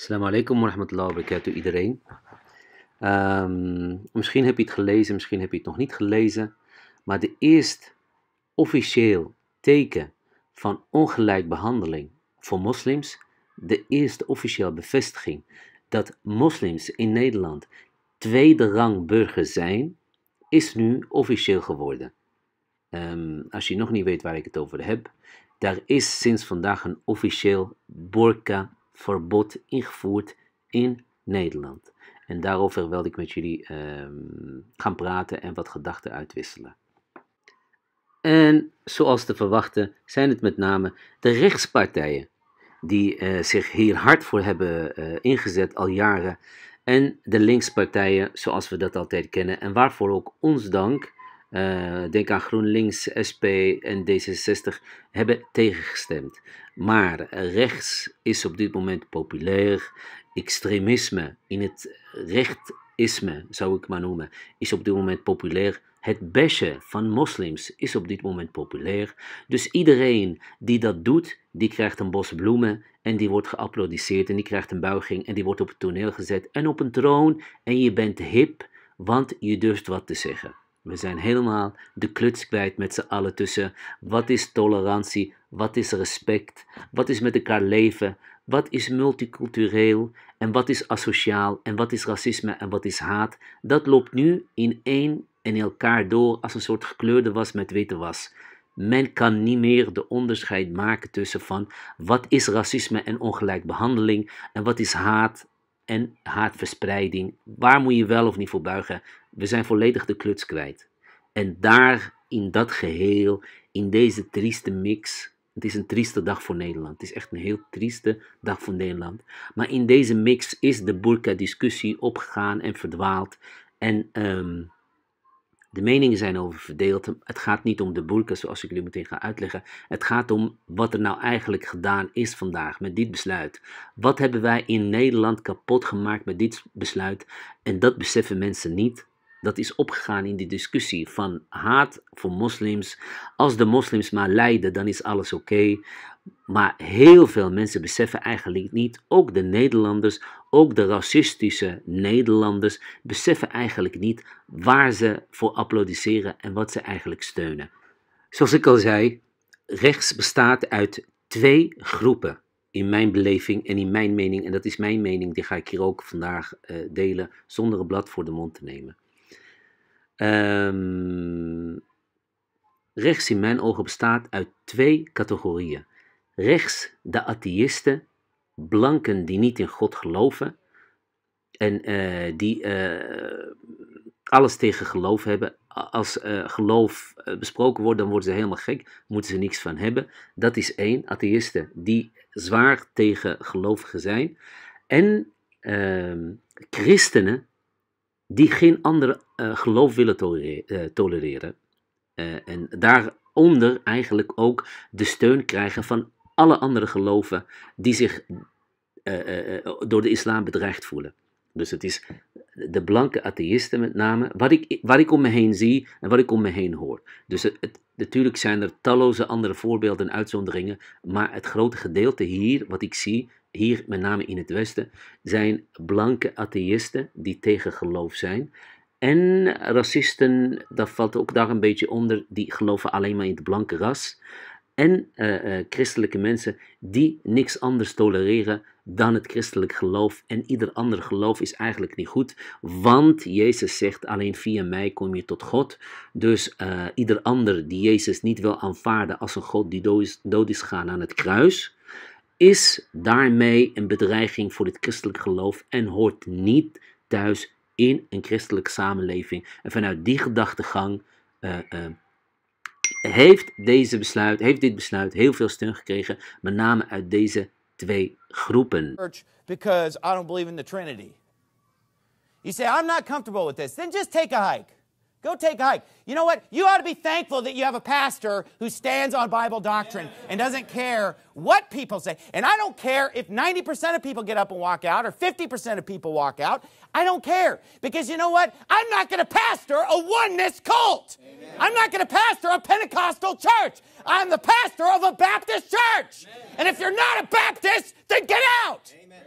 Assalamu alaikum wa rahmatullahi wa barakatuh iedereen. Ehm, misschien heb je het gelezen, misschien heb je het nog niet gelezen. Maar de eerste officieel teken van ongelijk behandeling voor moslims, de eerste officieel bevestiging dat moslims in Nederland tweede rang burgers zijn, is nu officieel geworden. Ehm, als je nog niet weet waar ik het over heb, daar is sinds vandaag een officieel burka verbod ingevoerd in Nederland. En daarover wilde ik met jullie ehm, gaan praten en wat gedachten uitwisselen. En zoals te verwachten zijn het met name de rechtspartijen die eh, zich heel hard voor hebben eh, ingezet al jaren. En de linkspartijen zoals we dat altijd kennen en waarvoor ook ons dank eh, denk aan GroenLinks, SP en D66, hebben tegengestemd. Maar rechts is op dit moment populair. Extremisme in het rechtisme, zou ik maar noemen, is op dit moment populair. Het bashen van moslims is op dit moment populair. Dus iedereen die dat doet, die krijgt een bos bloemen en die wordt geapplaudisseerd en die krijgt een buiging en die wordt op het toneel gezet en op een troon en je bent hip, want je durft wat te zeggen. We zijn helemaal de kluts kwijt met z'n allen tussen wat is tolerantie, wat is respect, wat is met elkaar leven, wat is multicultureel en wat is asociaal en wat is racisme en wat is haat. Dat loopt nu in één en elkaar door als een soort gekleurde was met witte was. Men kan niet meer de onderscheid maken tussen van wat is racisme en ongelijk behandeling en wat is haat en haatverspreiding. Waar moet je wel of niet voor buigen? We zijn volledig de kluts kwijt. En daar, in dat geheel, in deze trieste mix. Het is een trieste dag voor Nederland. Het is echt een heel trieste dag voor Nederland. Maar in deze mix is de burka-discussie opgegaan en verdwaald. En um, de meningen zijn over verdeeld. Het gaat niet om de boelken, zoals ik jullie meteen ga uitleggen. Het gaat om wat er nou eigenlijk gedaan is vandaag met dit besluit. Wat hebben wij in Nederland kapot gemaakt met dit besluit? En dat beseffen mensen niet. Dat is opgegaan in die discussie van haat voor moslims. Als de moslims maar lijden, dan is alles oké. Maar heel veel mensen beseffen eigenlijk niet, ook de Nederlanders, ook de racistische Nederlanders, beseffen eigenlijk niet waar ze voor applaudisseren en wat ze eigenlijk steunen. Zoals ik al zei, rechts bestaat uit twee groepen in mijn beleving en in mijn mening, en dat is mijn mening, die ga ik hier ook vandaag eh, delen, zonder een blad voor de mond te nemen. Ehm, rechts in mijn ogen bestaat uit twee categorieën. Rechts de atheïsten, blanken die niet in God geloven en eh, die eh, alles tegen geloof hebben. Als eh, geloof besproken wordt, dan worden ze helemaal gek, moeten ze niks van hebben. Dat is één, atheïsten die zwaar tegen gelovigen zijn. En ehm, christenen die geen andere geloof willen tolereren. tolereren. en daaronder eigenlijk ook de steun krijgen van alle andere geloven die zich eh, eh, eh, door de islam bedreigd voelen. Dus het is de blanke atheïsten met name, wat ik, wat ik om me heen zie en wat ik om me heen hoor. Dus het, natuurlijk zijn er talloze andere voorbeelden en uitzonderingen, maar het grote gedeelte hier, wat ik zie, hier met name in het Westen, zijn blanke atheïsten die tegen geloof zijn. En racisten, dat valt ook daar een beetje onder, die geloven alleen maar in het blanke ras en eh, eh, christelijke mensen die niks anders tolereren dan het christelijk geloof. En ieder ander geloof is eigenlijk niet goed, want Jezus zegt alleen via mij kom je tot God. Dus eh, ieder ander die Jezus niet wil aanvaarden als een God die dood is, dood is gegaan aan het kruis, is daarmee een bedreiging voor het christelijk geloof en hoort niet thuis in een christelijke samenleving. En vanuit die gedachtegang heeft, deze besluit, heeft dit besluit heel veel steun gekregen, met name uit deze twee groepen. Because I don't believe in the Trinity. You say I'm not comfortable with this, then just take a hike. Go take a hike. You know what? You ought to be thankful that you have a pastor who stands on Bible doctrine and doesn't care what people say. And I don't care if 90% of people get up and walk out or 50% of people walk out. I don't care because you know what? I'm not going to pastor a oneness cult. Amen. I'm not going to pastor a Pentecostal church. I'm the pastor of a Baptist church. Amen. And if you're not a Baptist, then get out. Amen.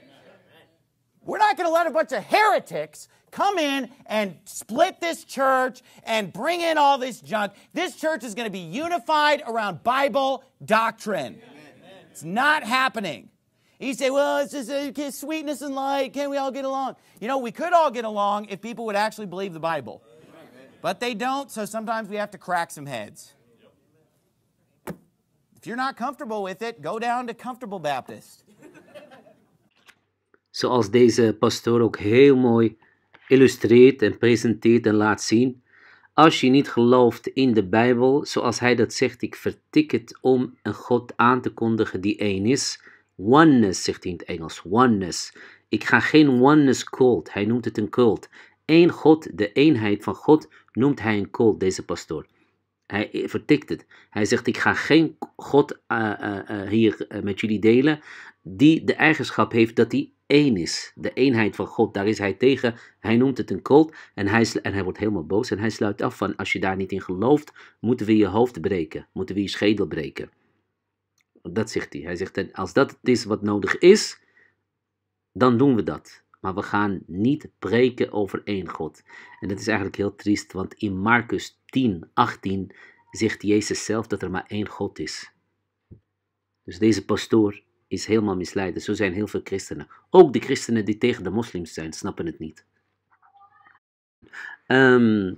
We're not going to let a bunch of heretics come in and split this church and bring in all this junk. This church is going to be unified around Bible doctrine. Amen. It's not happening. You say, well, it's just uh, sweetness and light. Can we all get along? You know, we could all get along if people would actually believe the Bible. But they don't, so sometimes we have to crack some heads. If you're not comfortable with it, go down to Comfortable Baptist. Zoals deze pastoor ook heel mooi illustreert en presenteert en laat zien. Als je niet gelooft in de Bijbel, zoals hij dat zegt, ik vertik het om een God aan te kondigen die één is. Oneness, zegt hij in het Engels. Oneness. Ik ga geen oneness cult. Hij noemt het een cult. Eén God, de eenheid van God, noemt hij een cult, deze pastoor. Hij vertikt het. Hij zegt: Ik ga geen God eh, eh, eh, hier met jullie delen die de eigenschap heeft dat hij de eenheid van God, daar is hij tegen. Hij noemt het een cult en hij, en hij wordt helemaal boos. En hij sluit af van, als je daar niet in gelooft, moeten we je hoofd breken. Moeten we je schedel breken. Dat zegt hij. Hij zegt, als dat het is wat nodig is, dan doen we dat. Maar we gaan niet preken over één God. En dat is eigenlijk heel triest, want in Marcus 10, 18 zegt Jezus zelf dat er maar één God is. Dus deze pastoor is helemaal misleid. Zo zijn heel veel christenen. Ook de christenen die tegen de moslims zijn, snappen het niet. Ehm,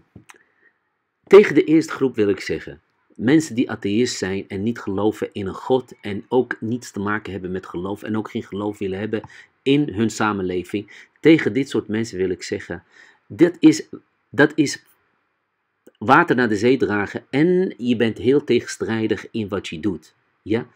tegen de eerste groep wil ik zeggen. Mensen die atheïst zijn en niet geloven in een God en ook niets te maken hebben met geloof en ook geen geloof willen hebben in hun samenleving. Tegen dit soort mensen wil ik zeggen, dit is, dat is water naar de zee dragen en je bent heel tegenstrijdig in wat je doet. Ja?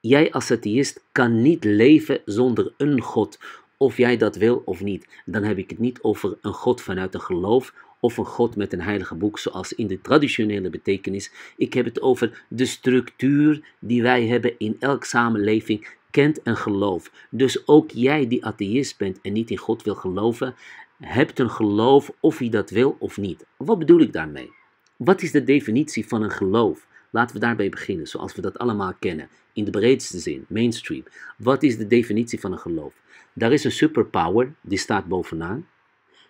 Jij als atheïst kan niet leven zonder een God, of jij dat wil of niet. Dan heb ik het niet over een God vanuit een geloof of een God met een heilige boek, zoals in de traditionele betekenis. Ik heb het over de structuur die wij hebben in elk samenleving, kent een geloof. Dus ook jij die atheïst bent en niet in God wil geloven, hebt een geloof of je dat wil of niet. Wat bedoel ik daarmee? Wat is de definitie van een geloof? Laten we daarbij beginnen, zoals we dat allemaal kennen in de breedste zin, mainstream. Wat is de definitie van een geloof? Daar is een superpower, die staat bovenaan.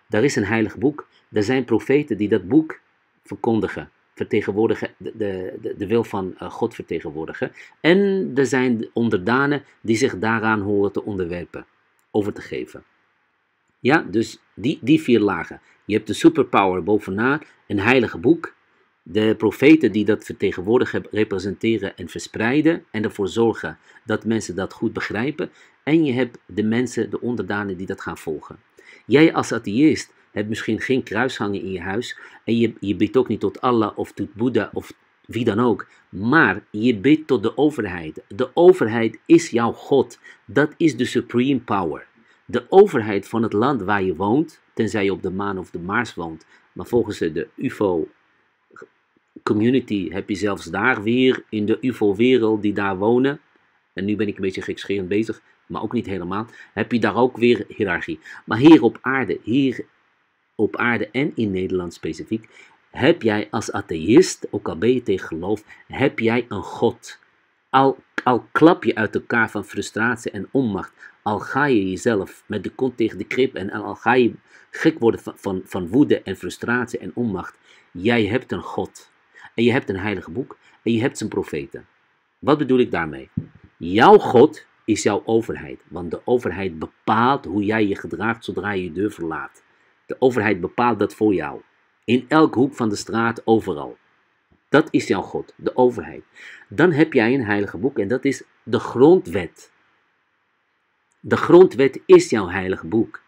Daar is een heilig boek. Er zijn profeten die dat boek verkondigen, vertegenwoordigen, de, de, de wil van eh, God vertegenwoordigen. En er zijn onderdanen die zich daaraan horen te onderwerpen, over te geven. Ja, dus die, die vier lagen. Je hebt de superpower bovenaan, een heilig boek, de profeten die dat vertegenwoordigen, representeren en verspreiden en ervoor zorgen dat mensen dat goed begrijpen. En je hebt de mensen, de onderdanen die dat gaan volgen. Jij als atheïst hebt misschien geen kruis hangen in je huis en je, je bidt ook niet tot Allah of tot Boeddha of wie dan ook. Maar je bidt tot de overheid. De overheid is jouw God. Dat is de supreme power. De overheid van het land waar je woont, tenzij je op de maan of de Mars woont, maar volgens de UFO community heb je zelfs daar weer in de UFO-wereld die daar wonen. En nu ben ik een beetje gekscherend bezig, maar ook niet helemaal. Heb je daar ook weer hiërarchie. Maar hier op aarde, hier op aarde en in Nederland specifiek, heb jij als atheïst, ook al ben je tegen geloof, heb jij een God. Al, al klap je uit elkaar van frustratie en onmacht, al ga je jezelf met de kont tegen de krip en al ga je gek worden van, van, van woede en frustratie en onmacht, jij hebt een God en je hebt een heilige boek en je hebt zijn profeten. Wat bedoel ik daarmee? Jouw God is jouw overheid, want de overheid bepaalt hoe jij je gedraagt zodra je je deur verlaat. De overheid bepaalt dat voor jou. In elke hoek van de straat, overal. Dat is jouw God, de overheid. Dan heb jij een heilige boek en dat is de grondwet. De grondwet is jouw heilige boek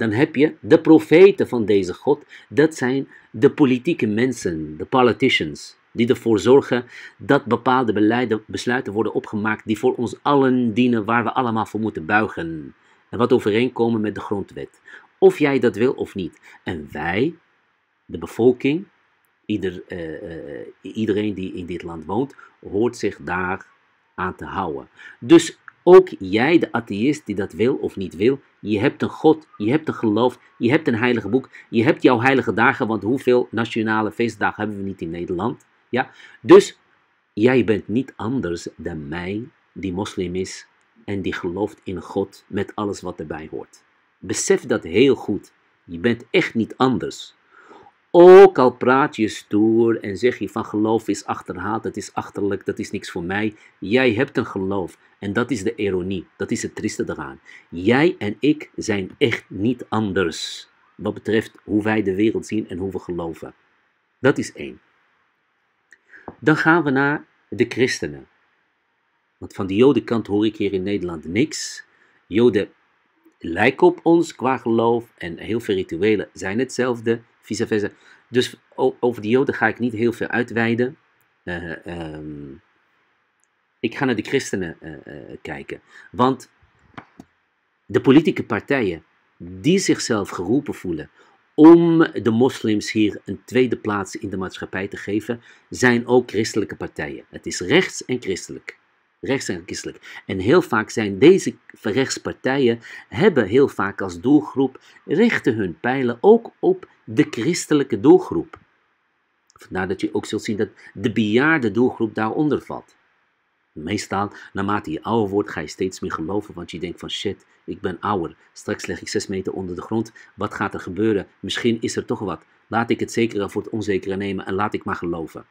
dan heb je de profeten van deze God. Dat zijn de politieke mensen, de politicians, die ervoor zorgen dat bepaalde beleiden, besluiten worden opgemaakt die voor ons allen dienen, waar we allemaal voor moeten buigen. En wat overeenkomen met de grondwet. Of jij dat wil of niet. En wij, de bevolking, ieder, eh, eh, iedereen die in dit land woont, hoort zich daar aan te houden. Dus ook jij, de atheïst die dat wil of niet wil, je hebt een God, je hebt een geloof, je hebt een heilige boek, je hebt jouw heilige dagen, want hoeveel nationale feestdagen hebben we niet in Nederland? Ja? Dus jij bent niet anders dan mij, die moslim is en die gelooft in God met alles wat erbij hoort. Besef dat heel goed. Je bent echt niet anders. Ook al praat je stoer en zeg je van geloof is achterhaald, dat is achterlijk, dat is niks voor mij. Jij hebt een geloof en dat is de ironie, dat is het trieste eraan. Jij en ik zijn echt niet anders wat betreft hoe wij de wereld zien en hoe we geloven. Dat is één. Dan gaan we naar de christenen. Want van de jodenkant hoor ik hier in Nederland niks. Joden lijken op ons qua geloof en heel veel rituelen zijn hetzelfde vice Dus over de Joden ga ik niet heel veel uitweiden. Eh, ehm, ik ga naar de christenen eh, eh, kijken. Want de politieke partijen die zichzelf geroepen voelen om de moslims hier een tweede plaats in de maatschappij te geven, zijn ook christelijke partijen. Het is rechts en christelijk. Rechts En heel vaak zijn deze rechtspartijen, hebben heel vaak als doelgroep, richten hun pijlen ook op de christelijke doelgroep. Vandaar dat je ook zult zien dat de bejaarde doelgroep daaronder valt. Meestal, naarmate je ouder wordt, ga je steeds meer geloven, want je denkt van shit, ik ben ouder. Straks leg ik zes meter onder de grond. Wat gaat er gebeuren? Misschien is er toch wat. Laat ik het zekere voor het onzekere nemen en laat ik maar geloven.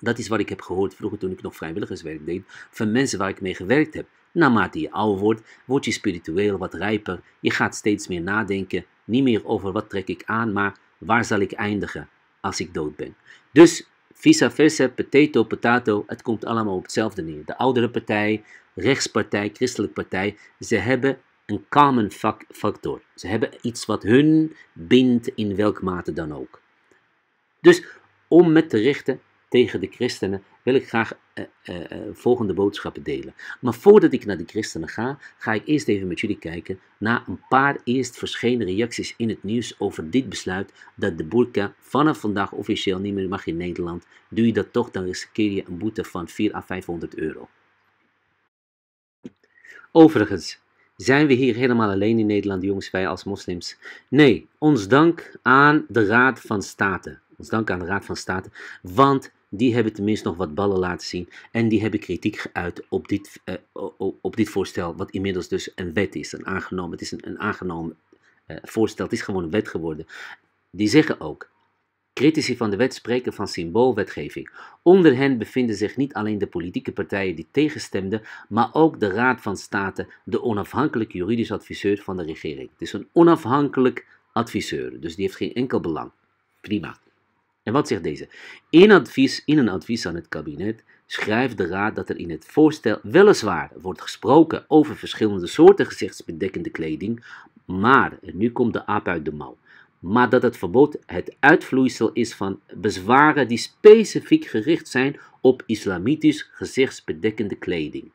Dat is wat ik heb gehoord vroeger toen ik nog vrijwilligerswerk deed, van mensen waar ik mee gewerkt heb. Naarmate je ouder wordt, word je spiritueel wat rijper. Je gaat steeds meer nadenken, niet meer over wat trek ik aan, maar waar zal ik eindigen als ik dood ben. Dus visa versa, potato, potato, het komt allemaal op hetzelfde neer. De oudere partij, rechtspartij, christelijke partij, ze hebben een common factor. Ze hebben iets wat hun bindt in welk mate dan ook. Dus om met de richten tegen de christenen, wil ik graag eh, eh, eh, volgende boodschappen delen. Maar voordat ik naar de christenen ga, ga ik eerst even met jullie kijken naar een paar eerst verschenen reacties in het nieuws over dit besluit dat de burka vanaf vandaag officieel niet meer mag in Nederland. Doe je dat toch, dan riskeer je een boete van 400 à 500 euro. Overigens, zijn we hier helemaal alleen in Nederland, jongens, wij als moslims? Nee, ons dank aan de Raad van State. Ons dank aan de Raad van State, want die hebben tenminste nog wat ballen laten zien. En die hebben kritiek geuit op dit, eh, op dit voorstel, wat inmiddels dus een wet is. Een aangenomen, het is een, een aangenomen eh, voorstel, het is gewoon een wet geworden. Die zeggen ook, Critici van de wet spreken van symboolwetgeving. Onder hen bevinden zich niet alleen de politieke partijen die tegenstemden, maar ook de Raad van State, de onafhankelijke juridisch adviseur van de regering. Het is een onafhankelijk adviseur, dus die heeft geen enkel belang. Prima. En wat zegt deze? In, advies, in een advies aan het kabinet schrijft de Raad dat er in het voorstel weliswaar wordt gesproken over verschillende soorten gezichtsbedekkende kleding, maar, en nu komt de aap uit de mouw, maar dat het verbod het uitvloeisel is van bezwaren die specifiek gericht zijn op islamitisch gezichtsbedekkende kleding.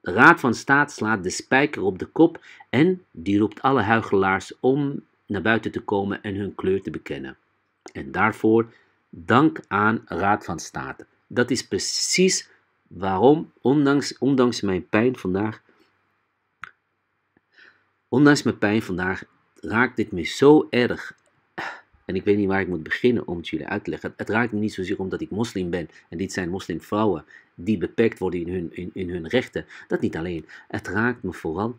De Raad van Staat slaat de spijker op de kop en die roept alle huigelaars om naar buiten te komen en hun kleur te bekennen. En daarvoor dank aan Raad van State. Dat is precies waarom, ondanks, ondanks mijn pijn vandaag, ondanks mijn pijn vandaag, raakt dit me zo erg. En ik weet niet waar ik moet beginnen om het jullie uit te leggen. Het raakt me niet zozeer omdat ik moslim ben. En dit zijn moslimvrouwen die beperkt worden in hun, in, in hun rechten. Dat niet alleen. Het raakt me vooral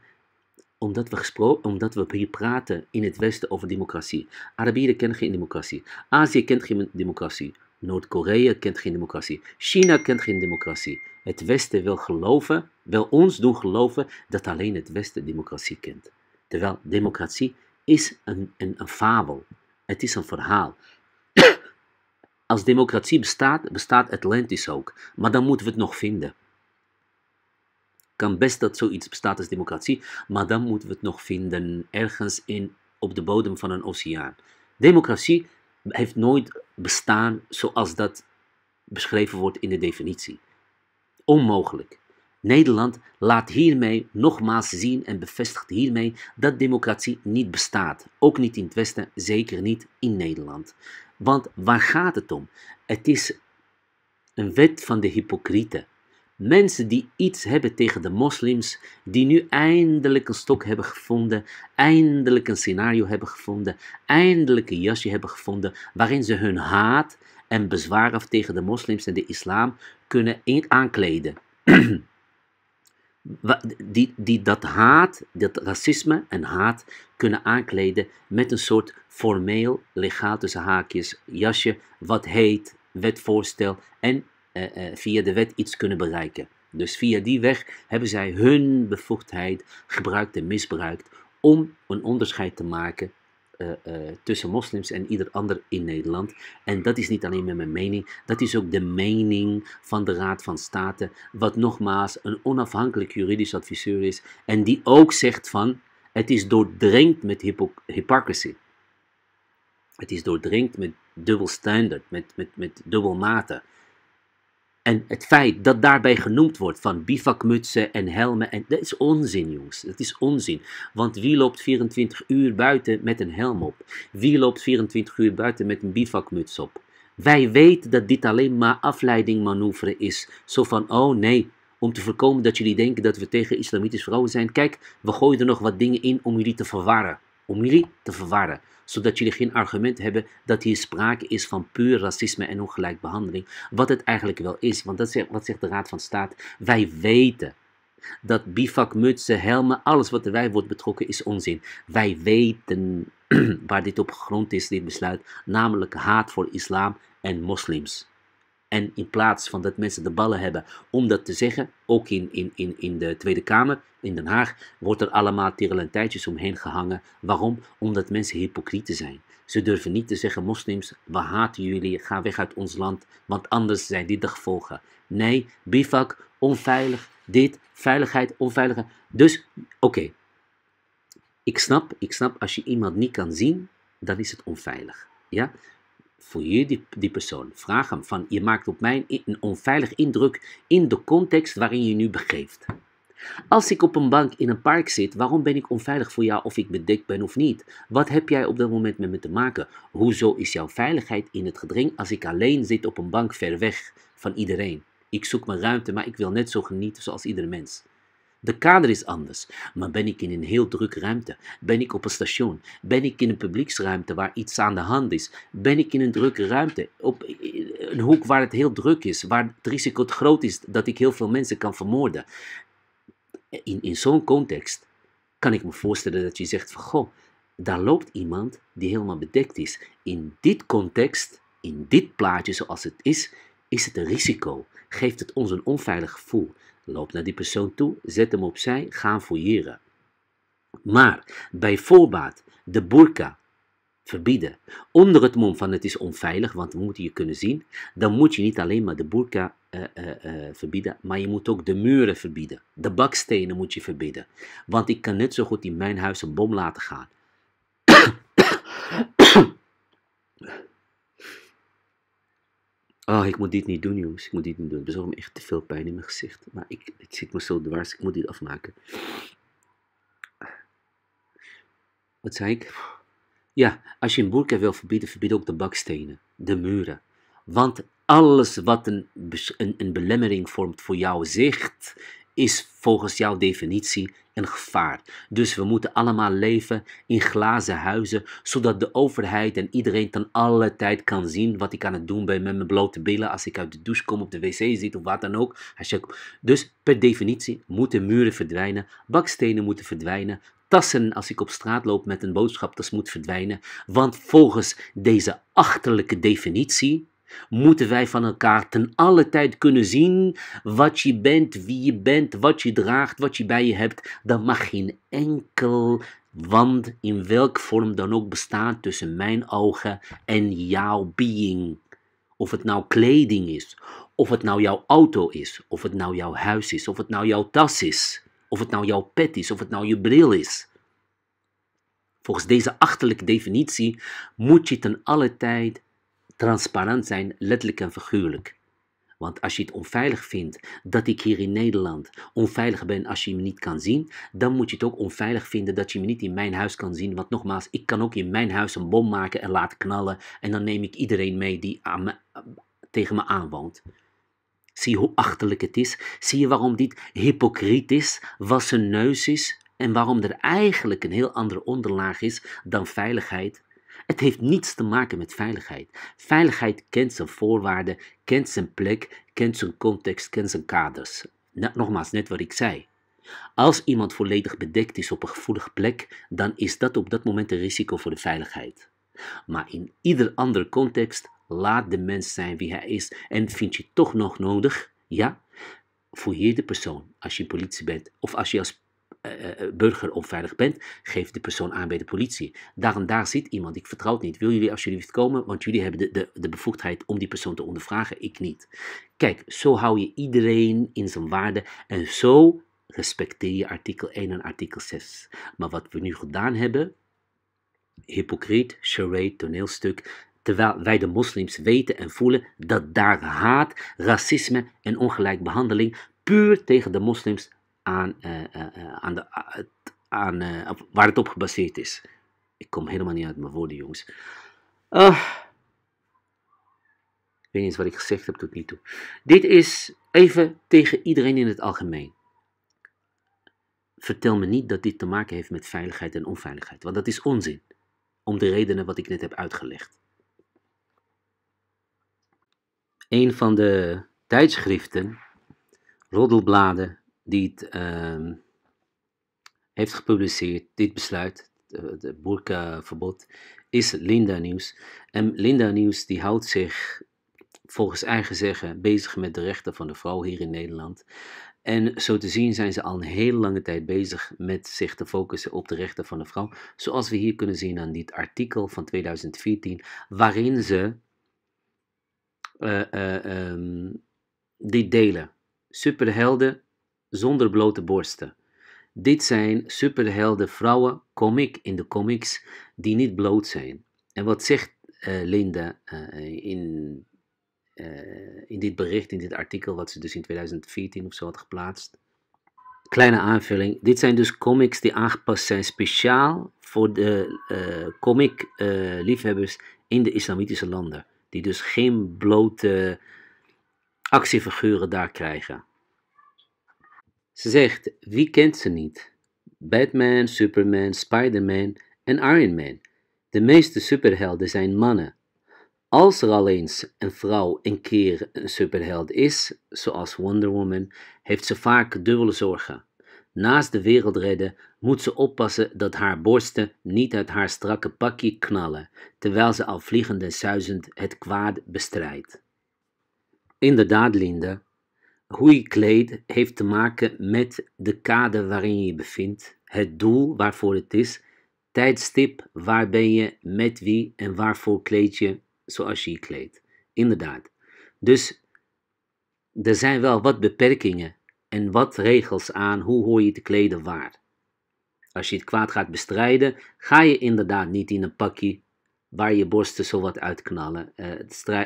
omdat we, omdat we hier praten in het Westen over democratie. Arabieren kennen geen democratie. Azië kent geen democratie. Noord-Korea kent geen democratie. China kent geen democratie. Het Westen wil geloven, wil ons doen geloven dat alleen het Westen democratie kent. Terwijl democratie is een, een, een fabel. Het is een verhaal. Als democratie bestaat, bestaat Atlantis ook. Maar dan moeten we het nog vinden kan best dat zoiets bestaat als democratie, maar dan moeten we het nog vinden ergens in, op de bodem van een oceaan. Democratie heeft nooit bestaan zoals dat beschreven wordt in de definitie. Onmogelijk. Nederland laat hiermee nogmaals zien en bevestigt hiermee dat democratie niet bestaat. Ook niet in het Westen, zeker niet in Nederland. Want waar gaat het om? Het is een wet van de hypocrieten. Mensen die iets hebben tegen de moslims, die nu eindelijk een stok hebben gevonden, eindelijk een scenario hebben gevonden, eindelijk een jasje hebben gevonden waarin ze hun haat en bezwaar af tegen de moslims en de islam kunnen aankleden. die, die dat haat, dat racisme en haat kunnen aankleden met een soort formeel legaal tussen haakjes jasje wat heet wetvoorstel en eh, eh, via de wet iets kunnen bereiken. Dus via die weg hebben zij hun bevoegdheid gebruikt en misbruikt om een onderscheid te maken eh, tussen moslims en ieder ander in Nederland. En dat is niet alleen maar mijn mening, dat is ook de mening van de Raad van State, wat nogmaals een onafhankelijk juridisch adviseur is en die ook zegt van het is doordrenkt met hypocrisie. Het is doordrenkt met standaard, met, met, met dubbelmaten. En het feit dat daarbij genoemd wordt van bivakmutsen en helmen, en, dat is onzin, jongens. Dat is onzin. Want wie loopt 24 uur buiten met een helm op? Wie loopt 24 uur buiten met een bivakmuts op? Wij weten dat dit alleen maar afleidingmanoeuvre is. Zo van, oh nee, om te voorkomen dat jullie denken dat we tegen islamitische vrouwen zijn. Kijk, we gooien er nog wat dingen in om jullie te verwarren. Om jullie te verwarren zodat jullie geen argument hebben dat hier sprake is van puur racisme en ongelijkbehandeling, wat het eigenlijk wel is. Want dat zegt, wat zegt de Raad van State? Wij weten dat bivakmutsen, helmen, alles wat erbij wordt betrokken is onzin. Wij weten waar dit op grond is, dit besluit, namelijk haat voor islam en moslims. En in plaats van dat mensen de ballen hebben om dat te zeggen, ook in, in, in, in de Tweede Kamer in Den Haag, wordt er allemaal tirelentijtjes omheen gehangen. Waarom? Omdat mensen hypocrieten zijn. Ze durven niet te zeggen, moslims, we haten jullie, ga weg uit ons land, want anders zijn dit de gevolgen. Nee, bivak, onveilig, dit, veiligheid, onveiligheid. Dus, oké. Ik snap, ik snap, als je iemand niet kan zien, dan is het onveilig. Ja? Voor die, die persoon. Vraag hem van, je maakt op mij een onveilig indruk in de context waarin je nu begeeft. Als ik op een bank in een park zit, waarom ben ik onveilig voor jou of ik bedekt ben of niet? Wat heb jij op dat moment met me te maken? Hoezo is jouw veiligheid in het gedring als ik alleen zit op een bank ver weg van iedereen? Ik zoek mijn ruimte, maar ik wil net zo genieten zoals iedere mens. De kader is anders, maar ben ik in een heel drukke ruimte? Ben ik op een station? Ben ik in een publieksruimte waar iets aan de hand is? Ben ik in een drukke ruimte, op een hoek waar het heel druk is, waar het risico het groot is dat ik heel veel mensen kan vermoorden? In, in zo'n context kan ik me voorstellen dat je zegt van goh, daar loopt iemand die helemaal bedekt is. In dit context, in dit plaatje zoals het is, is het een risico. Geeft het ons een onveilig gevoel. Loop naar die persoon toe, zet hem opzij, gaan fouilleren. Maar bij voorbaat de burka verbieden onder het mom van het is onveilig, want we moeten je kunnen zien, dan moet je niet alleen maar de burka eh, eh, eh, verbieden, maar je moet ook de muren verbieden. De bakstenen moet je verbieden. Want ik kan net zo goed in mijn huis een bom laten gaan. Ah, ik moet dit niet doen, jongens. Ik moet dit niet doen. Bezorg me echt te veel pijn in mijn gezicht. Maar ik, het zit me zo dwars. Ik moet dit afmaken. Wat zei ik? Ja, als je een boerke wil verbieden, verbied ook de bakstenen, de muren. Want alles wat een, een, een belemmering vormt voor jouw zicht, is volgens jouw definitie een gevaar. Dus we moeten allemaal leven in glazen huizen, zodat de overheid en iedereen ten alle tijd kan zien wat ik aan het doen ben met mijn blote billen als ik uit de douche kom, op de wc zit of wat dan ook. Dus per definitie moeten muren verdwijnen, bakstenen moeten verdwijnen, tassen als ik op straat loop met een boodschap, dat moet verdwijnen, want volgens deze achterlijke definitie moeten wij van elkaar ten alle tijd kunnen zien wat je bent, wie je bent, wat je draagt, wat je bij je hebt. Dan mag geen enkel wand in welk vorm dan ook bestaan tussen mijn ogen en jouw being. Of het nou kleding is, of het nou jouw auto is, of het nou jouw huis is, of het nou jouw tas is, of het nou jouw pet is, of het nou je bril is. Volgens deze achterlijke definitie moet je ten alle tijd transparant zijn, letterlijk en figuurlijk. Want als je het onveilig vindt dat ik hier in Nederland onveilig ben als je me niet kan zien, dan moet je het ook onveilig vinden dat je me niet in mijn huis kan zien. Want nogmaals, ik kan ook in mijn huis een bom maken en laten knallen en dan neem ik iedereen mee die aan me, tegen me aanwoont. Zie je hoe achterlijk het is? Zie je waarom dit hypocriet is, was zijn neus is en waarom er eigenlijk een heel andere onderlaag is dan veiligheid? Het heeft niets te maken met veiligheid. Veiligheid kent zijn voorwaarden, kent zijn plek, kent zijn context, kent zijn kaders. Nogmaals, net wat ik zei. Als iemand volledig bedekt is op een gevoelige plek, dan is dat op dat moment een risico voor de veiligheid. Maar in ieder andere context laat de mens zijn wie hij is en vind je toch nog nodig, ja, fouilleer de persoon als je politie bent of als je als Burger eh, eh, burger onveilig bent, geef de persoon aan bij de politie. Daar en daar zit iemand, ik vertrouw het niet. Wil jullie alsjeblieft komen, want jullie hebben de, de, de bevoegdheid om die persoon te ondervragen, ik niet. Kijk, zo hou je iedereen in zijn waarde en zo respecteer je artikel 1 en artikel 6. Maar wat we nu gedaan hebben, hypocriet, charade, toneelstuk, terwijl wij de moslims weten en voelen dat daar haat, racisme en ongelijk behandeling puur tegen de moslims aan, eh, eh, eh, aan de, aan, waar het op gebaseerd is. Ik kom helemaal niet uit mijn woorden, jongens. Ah. ik weet niet eens wat ik gezegd heb tot niet toe. Dit is even tegen iedereen in het algemeen vertel me niet dat dit te maken heeft met veiligheid en onveiligheid, want dat is onzin, om de redenen wat ik net heb uitgelegd. Een van de tijdschriften, roddelbladen, die het ehm, heeft gepubliceerd, dit besluit, het burka-verbod, is Linda Nieuws. En Linda Nieuws die houdt zich volgens eigen zeggen bezig met de rechten van de vrouw hier in Nederland. En zo te zien zijn ze al een hele lange tijd bezig met zich te focussen op de rechten van de vrouw. Zoals we hier kunnen zien aan dit artikel van 2014, waarin ze uh, uh, um, dit delen. helden zonder blote borsten. Dit zijn superhelden vrouwen, comic in de comics, die niet bloot zijn. En wat zegt uh, Linda eh, in, eh, in dit bericht, in dit artikel, wat ze dus in 2014 of zo had geplaatst? Kleine aanvulling. Dit zijn dus comics die aangepast zijn speciaal voor de comic-liefhebbers in de islamitische landen. Die dus geen blote actiefiguren daar krijgen. Ze zegt, wie kent ze niet? Batman, Superman, Spider-Man en Iron Man. De meeste superhelden zijn mannen. Als er al eens een vrouw een keer een superheld is, zoals Wonder Woman, heeft ze vaak dubbele zorgen. Naast de wereld redden moet ze oppassen dat haar borsten niet uit haar strakke pakje knallen, terwijl ze al en zuizend het kwaad bestrijdt. Inderdaad, Linde, hoe je kleedt heeft te maken met de kader waarin je je bevindt, het doel waarvoor het is, tijdstip waar ben je, met wie en waarvoor kleed je zoals je je kleedt. Inderdaad. Dus er zijn wel wat beperkingen en wat regels aan hoe hoor je te kleden waar. Als je het kwaad gaat bestrijden, ga je inderdaad niet in een pakje waar je borsten zo wat uitknallen, eh,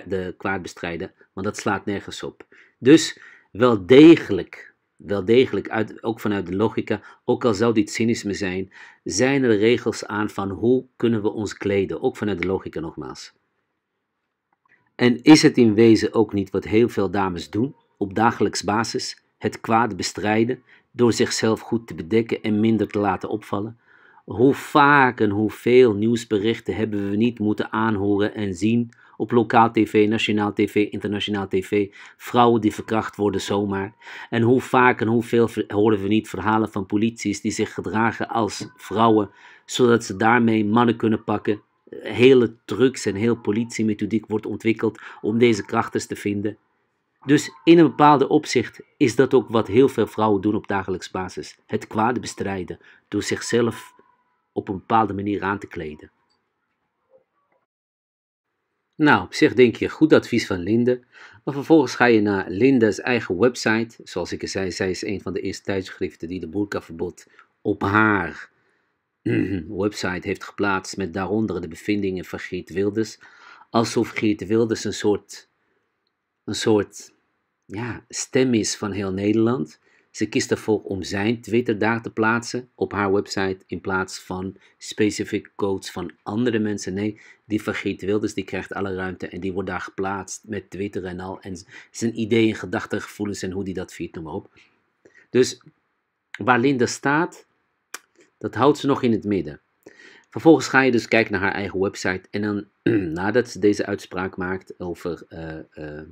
de kwaad bestrijden, want dat slaat nergens op. Dus wel degelijk, wel degelijk uit, ook vanuit de logica, ook al zou dit cynisme zijn, zijn er regels aan van hoe kunnen we ons kleden, ook vanuit de logica nogmaals. En is het in wezen ook niet wat heel veel dames doen, op dagelijks basis, het kwaad bestrijden door zichzelf goed te bedekken en minder te laten opvallen? Hoe vaak en hoeveel nieuwsberichten hebben we niet moeten aanhoren en zien op lokaal tv, nationaal tv, internationaal tv. Vrouwen die verkracht worden zomaar. En hoe vaak en hoeveel horen we niet verhalen van polities die zich gedragen als vrouwen, zodat ze daarmee mannen kunnen pakken. Hele trucs en heel politiemethodiek wordt ontwikkeld om deze krachten te vinden. Dus in een bepaalde opzicht is dat ook wat heel veel vrouwen doen op dagelijks basis. Het kwaad bestrijden door zichzelf op een bepaalde manier aan te kleden. Nou, op zich denk je goed advies van Linde, maar vervolgens ga je naar Linde's eigen website. Zoals ik al zei, zij is een van de eerste tijdschriften die de boerkaverbod op haar website heeft geplaatst met daaronder de bevindingen van Geert Wilders. Alsof Geert Wilders een soort, een soort ja, stem is van heel Nederland. Ze kiest ervoor om zijn Twitter daar te plaatsen op haar website in plaats van specifieke codes van andere mensen. Nee, die vergeet Wilders, die krijgt alle ruimte en die wordt daar geplaatst met Twitter en al. En zijn ideeën, gedachten, gevoelens en hoe die dat viert, noem op. Dus waar Linda staat, dat houdt ze nog in het midden. Vervolgens ga je dus kijken naar haar eigen website. En dan, nadat ze deze uitspraak maakt over eh, eh,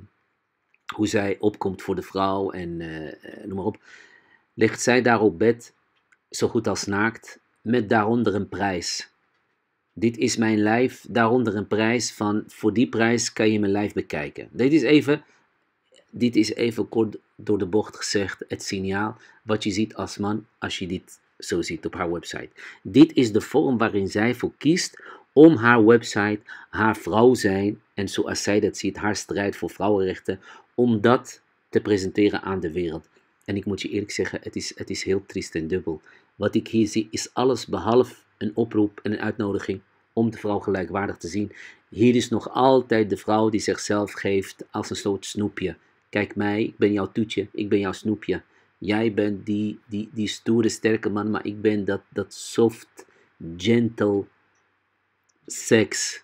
hoe zij opkomt voor de vrouw en eh, noem maar op, ligt zij daar op bed, zo goed als naakt, met daaronder een prijs. Dit is mijn lijf, daaronder een prijs van voor die prijs kan je mijn lijf bekijken. Dit is even, dit is even kort door de bocht gezegd het signaal wat je ziet als man als je dit zo ziet op haar website. Dit is de vorm waarin zij voor kiest om haar website, haar vrouw zijn en zoals zij dat ziet, haar strijd voor vrouwenrechten, om dat te presenteren aan de wereld. En ik moet je eerlijk zeggen, het is, het is heel triest en dubbel. Wat ik hier zie is alles behalve een oproep en een uitnodiging om de vrouw gelijkwaardig te zien. Hier is nog altijd de vrouw die zichzelf geeft als een soort snoepje. Kijk mij, ik ben jouw toetje, ik ben jouw snoepje. Jij bent die, die, die stoere, sterke man, maar ik ben dat, dat soft, gentle seks.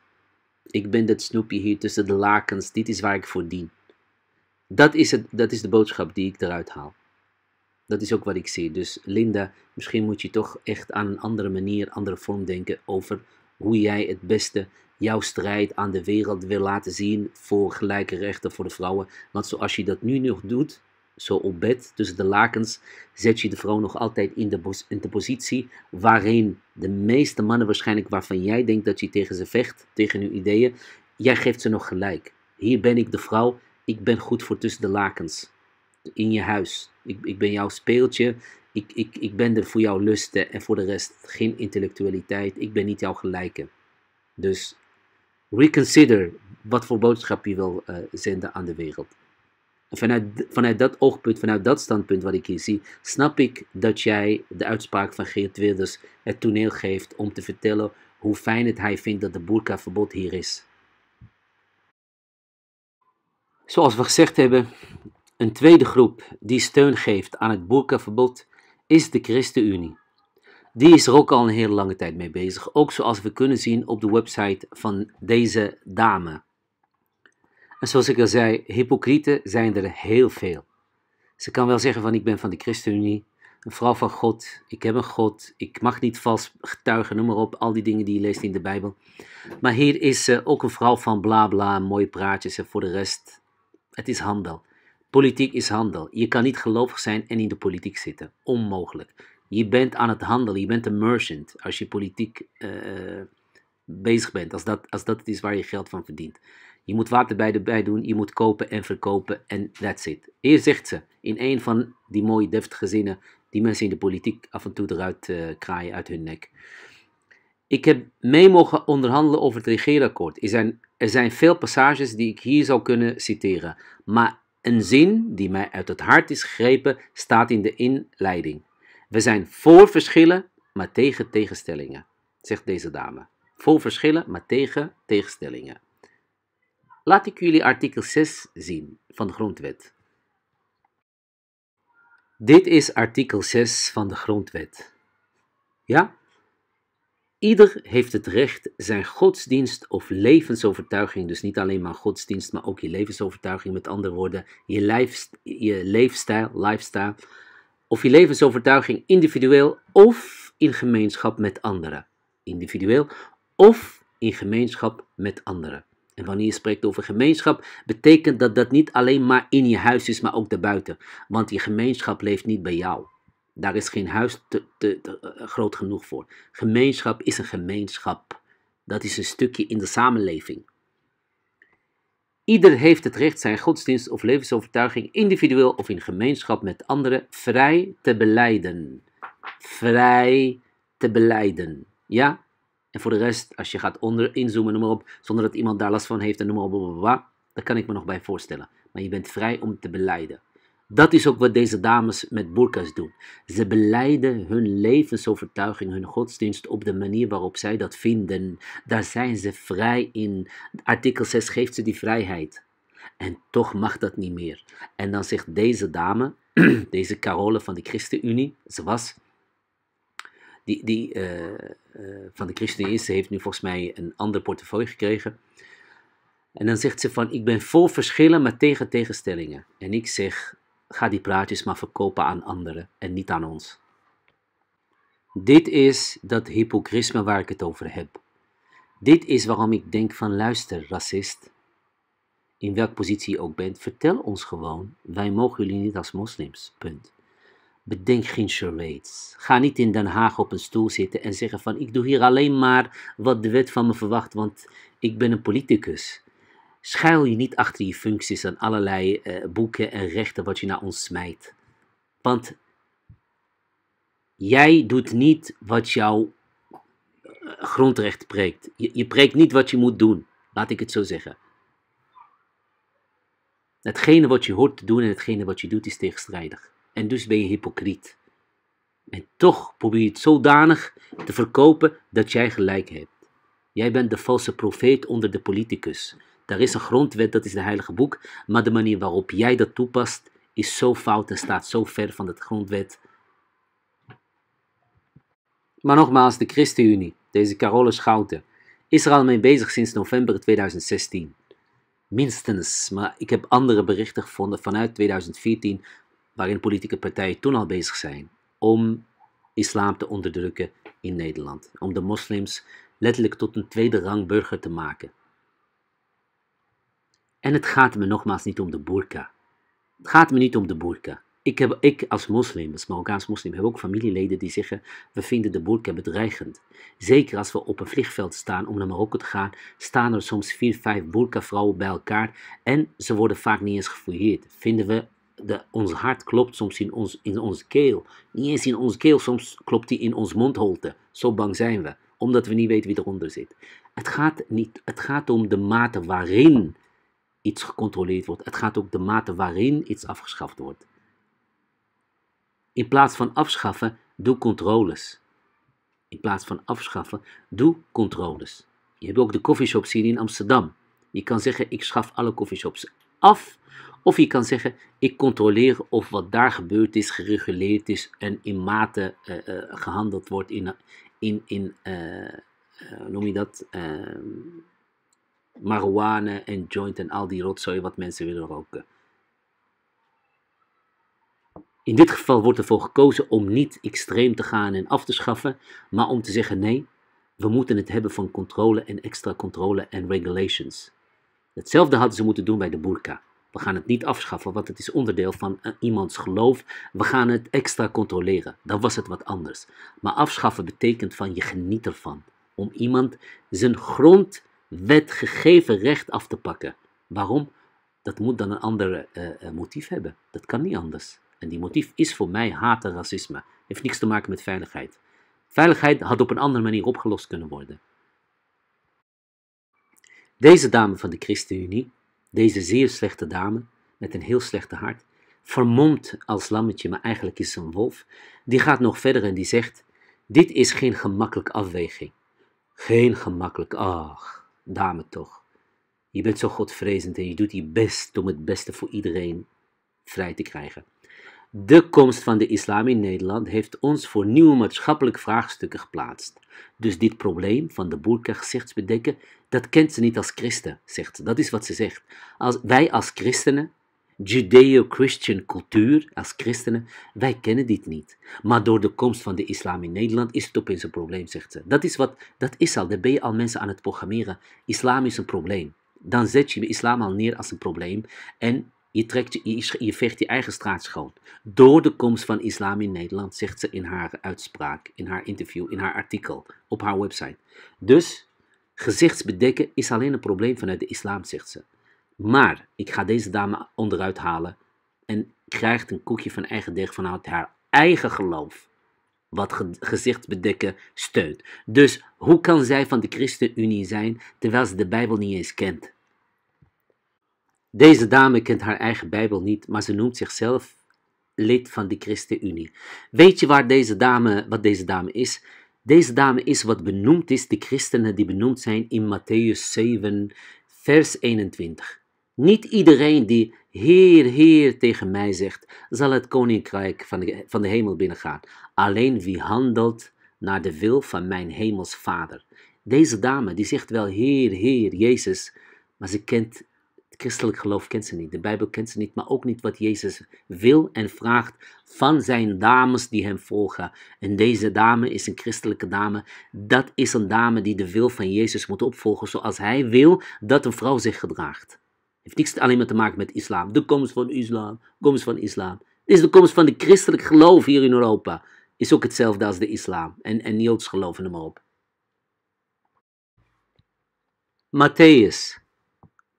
Ik ben dat snoepje hier tussen de lakens. Dit is waar ik voor dien. Dat is, het, dat is de boodschap die ik eruit haal. Dat is ook wat ik zie. Dus Linda, misschien moet je toch echt aan een andere manier, andere vorm denken over hoe jij het beste jouw strijd aan de wereld wil laten zien voor gelijke rechten voor de vrouwen. Want zoals je dat nu nog doet, zo op bed, tussen de lakens, zet je de vrouw nog altijd in de, positie waarin de meeste mannen waarschijnlijk, waarvan jij denkt dat je tegen ze vecht, tegen hun ideeën, jij geeft ze nog gelijk. Hier ben ik de vrouw, ik ben goed voor tussen de lakens, in je huis. Ik, ik ben jouw speeltje, ik, ik, ik ben er voor jouw lusten en voor de rest geen intellectualiteit, ik ben niet jouw gelijke. Dus reconsider wat voor boodschap je wil eh, zenden aan de wereld. vanuit, vanuit dat oogpunt, vanuit dat standpunt wat ik hier zie, snap ik dat jij de uitspraak van Geert Wilders het toneel geeft om te vertellen hoe fijn het hij vindt dat de burka verbod hier is. Zoals we gezegd hebben, een tweede groep die steun geeft aan het boerkaverbod is de ChristenUnie. Die is er ook al een hele lange tijd mee bezig, ook zoals we kunnen zien op de website van deze dame. En zoals ik al zei, hypocrieten zijn er heel veel. Ze kan wel zeggen van ik ben van de ChristenUnie, een vrouw van God, ik heb een God, ik mag niet vals getuigen, noem maar op, al die dingen die je leest in de Bijbel. Maar hier is ze eh, ook een vrouw van bla bla, mooie praatjes en voor de rest het is handel. Politiek is handel. Je kan niet gelovig zijn en in de politiek zitten. Onmogelijk. Je bent aan het handelen, je bent een merchant als je politiek eh, bezig bent, als dat, als dat het is waar je geld van verdient. Je moet water bij de bij doen, je moet kopen en verkopen en that's it. Hier zegt ze, in een van die mooie deftige zinnen die mensen in de politiek af en toe eruit eh, kraaien uit hun nek. Ik heb mee mogen onderhandelen over het regeerakkoord. Er zijn, er zijn veel passages die ik hier zou kunnen citeren, maar een zin die mij uit het hart is gegrepen staat in de inleiding. We zijn voor verschillen, maar tegen tegenstellingen, zegt deze dame. Voor verschillen, maar tegen tegenstellingen. Laat ik jullie artikel 6 zien van de Grondwet. Dit is artikel 6 van de Grondwet. Ja, Ieder heeft het recht zijn godsdienst of levensovertuiging, dus niet alleen maar godsdienst, maar ook je levensovertuiging, met andere woorden, je, lijf, je leefstijl, lifestyle, of je levensovertuiging individueel of in gemeenschap met anderen. Individueel of in gemeenschap met anderen. En wanneer je spreekt over gemeenschap, betekent dat dat niet alleen maar in je huis is, maar ook daarbuiten. Want je gemeenschap leeft niet bij jou. Daar is geen huis te, te, eh, eh, groot genoeg voor. Gemeenschap is een gemeenschap. Dat is een stukje in de samenleving. Ieder heeft het recht zijn godsdienst of levensovertuiging individueel of in gemeenschap met anderen vrij te beleiden. Vrij te beleiden. Ja? En voor de rest, als je gaat onder, inzoomen, noem maar op, zonder dat iemand daar last van heeft en noem maar op, Dat kan ik me nog bij voorstellen. Maar je bent vrij om te beleiden. Dat is ook wat deze dames met burkas doen. Ze beleiden hun levensovertuiging, hun godsdienst op de manier waarop zij dat vinden. Daar zijn ze vrij in. Artikel 6 geeft ze die vrijheid. En toch mag dat niet meer. En dan zegt deze dame, deze Carole van de ChristenUnie, ze was die, die eh, eh, van de ChristenUnie, ze heeft nu volgens mij een ander portefeuille gekregen. En dan zegt ze van, ik ben voor verschillen, maar tegen tegenstellingen. En ik zeg, ga die praatjes maar verkopen aan anderen en niet aan ons. Dit is dat hypocrisme waar ik het over heb. Dit is waarom ik denk van luister, racist. In welke positie je ook bent, vertel ons gewoon, wij mogen jullie niet als moslims, punt. Bedenk geen charades. Ga niet in Den Haag op een stoel zitten en zeggen van ik doe hier alleen maar wat de wet van me verwacht, want ik ben een politicus. Schuil je niet achter je functies en allerlei eh, boeken en rechten wat je naar ons smijt. Want jij doet niet wat jouw eh, grondrecht preekt. Je, je preekt niet wat je moet doen, laat ik het zo zeggen. Hetgene wat je hoort te doen en hetgene wat je doet is tegenstrijdig. En dus ben je hypocriet. En toch probeer je het zodanig te verkopen dat jij gelijk hebt. Jij bent de valse profeet onder de politicus. Er is een grondwet, dat is de Heilige Boek, maar de manier waarop jij dat toepast is zo fout en staat zo ver van de grondwet. Maar nogmaals, de ChristenUnie, deze Carolus Schouten, is er al mee bezig sinds november 2016. Minstens, maar ik heb andere berichten gevonden vanuit 2014, waarin politieke partijen toen al bezig zijn om islam te onderdrukken in Nederland. Om de moslims letterlijk tot een tweede rang burger te maken. En het gaat me nogmaals niet om de burka. Het gaat me niet om de burka. Ik, heb, ik als moslim, als Marokkaans moslim, heb ook familieleden die zeggen: we vinden de burka bedreigend. Zeker als we op een vliegveld staan om naar Marokko te gaan, staan er soms vier, vijf burka-vrouwen bij elkaar en ze worden vaak niet eens gefouilleerd. Vinden we de, ons hart klopt soms in, ons, in onze keel. Niet eens in onze keel, soms klopt die in ons mondholte. Zo bang zijn we, omdat we niet weten wie eronder zit. Het gaat, niet, het gaat om de mate waarin iets gecontroleerd wordt. Het gaat ook de mate waarin iets afgeschaft wordt. In plaats van afschaffen, doe controles. In plaats van afschaffen, doe controles. Je hebt ook de coffeeshops hier in Amsterdam. Je kan zeggen, ik schaf alle coffeeshops af. Of je kan zeggen, ik controleer of wat daar gebeurd is, gereguleerd is en in mate eh, eh, gehandeld wordt in, in, in eh, noem je dat, ehm, marihuana en joint en al die rotzooi wat mensen willen roken. In dit geval wordt ervoor gekozen om niet extreem te gaan en af te schaffen, maar om te zeggen nee, we moeten het hebben van controle en extra controle en regulations. Hetzelfde hadden ze moeten doen bij de burka. We gaan het niet afschaffen, want het is onderdeel van eh, iemands geloof. We gaan het extra controleren. Dan was het wat anders. Maar afschaffen betekent van je geniet ervan. Om iemand zijn grond wetgegeven recht af te pakken. Waarom? Dat moet dan een ander eh, eh, motief hebben. Dat kan niet anders. En die motief is voor mij haat en racisme. Heeft niks te maken met veiligheid. Veiligheid had op een andere manier opgelost kunnen worden. Deze dame van de ChristenUnie, deze zeer slechte dame met een heel slechte hart, vermomd als lammetje, maar eigenlijk is ze een wolf, die gaat nog verder en die zegt: Dit is geen gemakkelijke afweging. Geen gemakkelijk, ach dame toch. Je bent zo godvrezend en je doet je best om het beste voor iedereen vrij te krijgen. De komst van de islam in Nederland heeft ons voor nieuwe maatschappelijke vraagstukken geplaatst. Dus dit probleem van de burka gezichtsbedekken, dat kent ze niet als christen, zegt ze. Dat is wat ze zegt. Als wij als christenen Judeo-Christian cultuur als christenen, wij kennen dit niet. Maar door de komst van de islam in Nederland is het opeens een probleem, zegt ze. Dat is, wat, dat is al, daar ben je al mensen aan het programmeren. Islam is een probleem. Dan zet je de islam al neer als een probleem en je, trekt je, je veegt je eigen straat schoon. Door de komst van islam in Nederland, zegt ze in haar uitspraak, in haar interview, in haar artikel, op haar website. Dus gezichtsbedekken is alleen een probleem vanuit de islam, zegt ze. Maar ik ga deze dame onderuit halen en krijgt een koekje van eigen deeg vanuit haar eigen geloof. Wat ge gezicht steunt. Dus hoe kan zij van de ChristenUnie zijn terwijl ze de Bijbel niet eens kent? Deze dame kent haar eigen Bijbel niet, maar ze noemt zichzelf lid van de ChristenUnie. Weet je waar deze dame, wat deze dame is? Deze dame is wat benoemd is, de christenen die benoemd zijn in Matthäus 7, vers 21. Niet iedereen die Heer, Heer tegen mij zegt, zal het koninkrijk van de, van de hemel binnengaan. Alleen wie handelt naar de wil van mijn hemels vader. Deze dame die zegt wel Heer, Heer, Jezus, maar ze kent het christelijk geloof kent ze niet, de Bijbel kent ze niet, maar ook niet wat Jezus wil en vraagt van zijn dames die hem volgen. En deze dame is een christelijke dame. Dat is een dame die de wil van Jezus moet opvolgen zoals hij wil dat een vrouw zich gedraagt. Heeft niks alleen maar te maken met islam. De komst van islam, komst van islam. Dit is de komst van de christelijk geloof hier in Europa. Is ook hetzelfde als de islam en, en Joods hem op. Matthäus,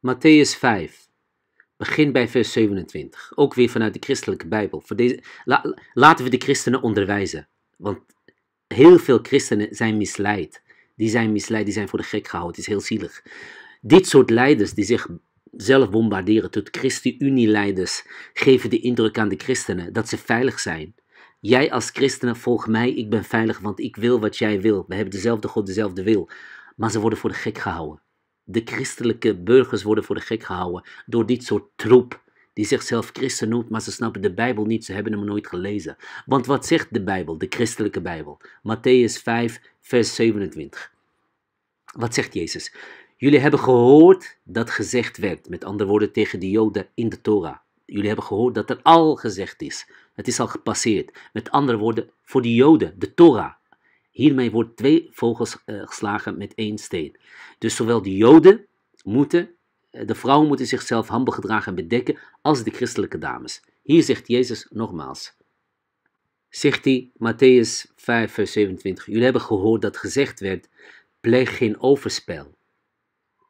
Matthäus 5, begin bij vers 27. Ook weer vanuit de christelijke Bijbel. Voor deze, laten we de christenen onderwijzen. Want heel veel christenen zijn misleid. Die zijn misleid, die zijn voor de gek gehouden. Het is heel zielig. Dit soort leiders die zich zelf bombarderen tot Christen-Uni leiders geven de indruk aan de christenen dat ze veilig zijn. Jij als christenen volg mij, ik ben veilig, want ik wil wat jij wil. We hebben dezelfde God, dezelfde wil. Maar ze worden voor de gek gehouden. De christelijke burgers worden voor de gek gehouden door dit soort troep die zichzelf christen noemt, maar ze snappen de Bijbel niet, ze hebben hem nooit gelezen. Want wat zegt de Bijbel, de christelijke Bijbel? Matthäus 5, vers 27. Wat zegt Jezus? Jullie hebben gehoord dat gezegd werd, met andere woorden tegen de Joden in de Torah. Jullie hebben gehoord dat er al gezegd is. Het is al gepasseerd. Met andere woorden, voor de Joden, de Torah. Hiermee wordt twee vogels eh, geslagen met één steen. Dus zowel de Joden moeten, eh, de vrouwen moeten zichzelf handig gedragen en bedekken, als de christelijke dames. Hier zegt Jezus nogmaals, zegt hij, Matthäus 5, vers 27, jullie hebben gehoord dat gezegd werd, pleeg geen overspel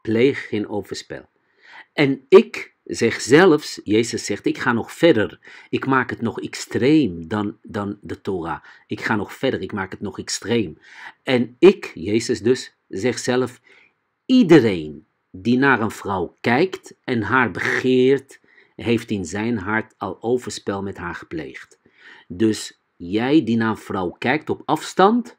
pleeg geen overspel. En ik zeg zelfs, Jezus zegt, ik ga nog verder. Ik maak het nog extreem dan, dan de Torah. Ik ga nog verder, ik maak het nog extreem. En ik, Jezus dus, zeg zelf, iedereen die naar een vrouw kijkt en haar begeert, heeft in zijn hart al overspel met haar gepleegd. Dus jij die naar een vrouw kijkt op afstand,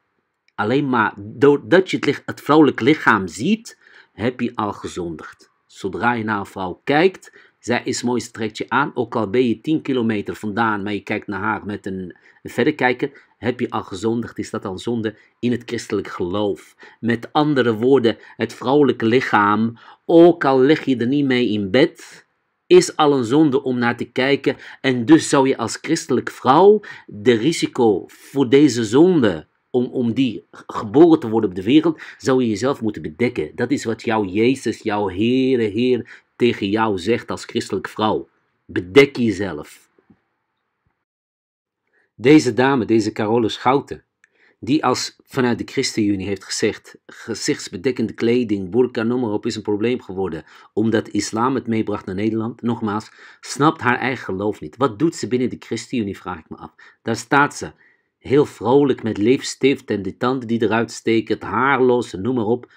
alleen maar doordat je het, het vrouwelijk lichaam ziet, heb je al gezondigd. Zodra je naar een vrouw kijkt, zij is mooi, ze trekt je aan. Ook al ben je 10 kilometer vandaan, maar je kijkt naar haar met een, verder kijken, heb je al gezondigd. Is dat dan zonde in het christelijk geloof? Met andere woorden, het vrouwelijke lichaam, ook al leg je er niet mee in bed, is al een zonde om naar te kijken. En dus zou je als christelijk vrouw de risico voor deze zonde om, om die geboren te worden op de wereld, zou je jezelf moeten bedekken. Dat is wat jouw Jezus, jouw Heere Heer tegen jou zegt als christelijke vrouw. Bedek jezelf. Deze dame, deze Carolus Schouten, die als vanuit de ChristenUnie heeft gezegd, gezichtsbedekkende kleding, burka, noem maar op, is een probleem geworden, omdat islam het meebracht naar Nederland, nogmaals, snapt haar eigen geloof niet. Wat doet ze binnen de ChristenUnie, vraag ik me af. Daar staat ze Heel vrolijk met leefstift en de tanden die eruit steken, haarlos, noem maar op.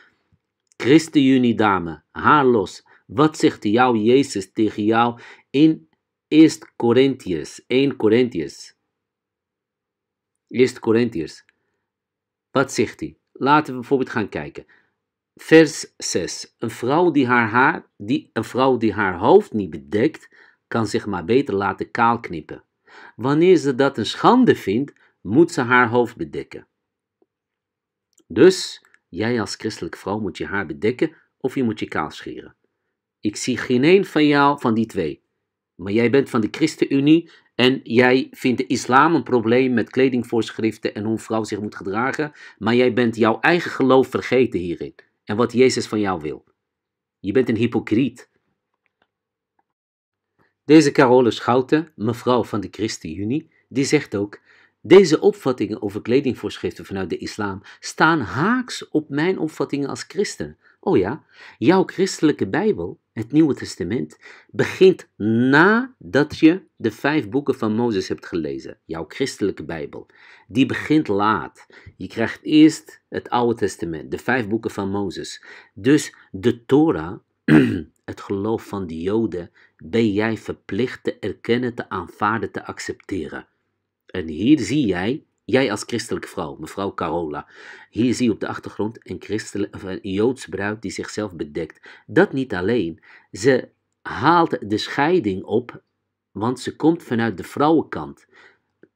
Christenunie dame, haarlos. Wat zegt jou Jezus tegen jou in 1 Corinthians? 1 Corinthians. 1 Corinthians. Wat zegt hij? Laten we bijvoorbeeld gaan kijken. Vers 6. Een vrouw die haar, haar, die, een vrouw die haar hoofd niet bedekt, kan zich maar beter laten kaal knippen. Wanneer ze dat een schande vindt, moet ze haar hoofd bedekken. Dus jij als christelijk vrouw moet je haar bedekken of je moet je kaal scheren. Ik zie geen een van jou van die twee. Maar jij bent van de ChristenUnie en jij vindt de islam een probleem met kledingvoorschriften en hoe een vrouw zich moet gedragen. Maar jij bent jouw eigen geloof vergeten hierin en wat Jezus van jou wil. Je bent een hypocriet. Deze Carole Schouten, mevrouw van de ChristenUnie, die zegt ook deze opvattingen over kledingvoorschriften vanuit de islam staan haaks op mijn opvattingen als christen. Oh ja, jouw christelijke Bijbel, het Nieuwe Testament, begint nadat je de vijf boeken van Mozes hebt gelezen. Jouw christelijke Bijbel. Die begint laat. Je krijgt eerst het Oude Testament, de vijf boeken van Mozes. Dus de Torah, het geloof van de Joden, ben jij verplicht te erkennen, te aanvaarden, te accepteren. En hier zie jij, jij als christelijke vrouw, mevrouw Carola, hier zie je op de achtergrond een, christelijke, een bruid die zichzelf bedekt. Dat niet alleen, ze haalt de scheiding op, want ze komt vanuit de vrouwenkant.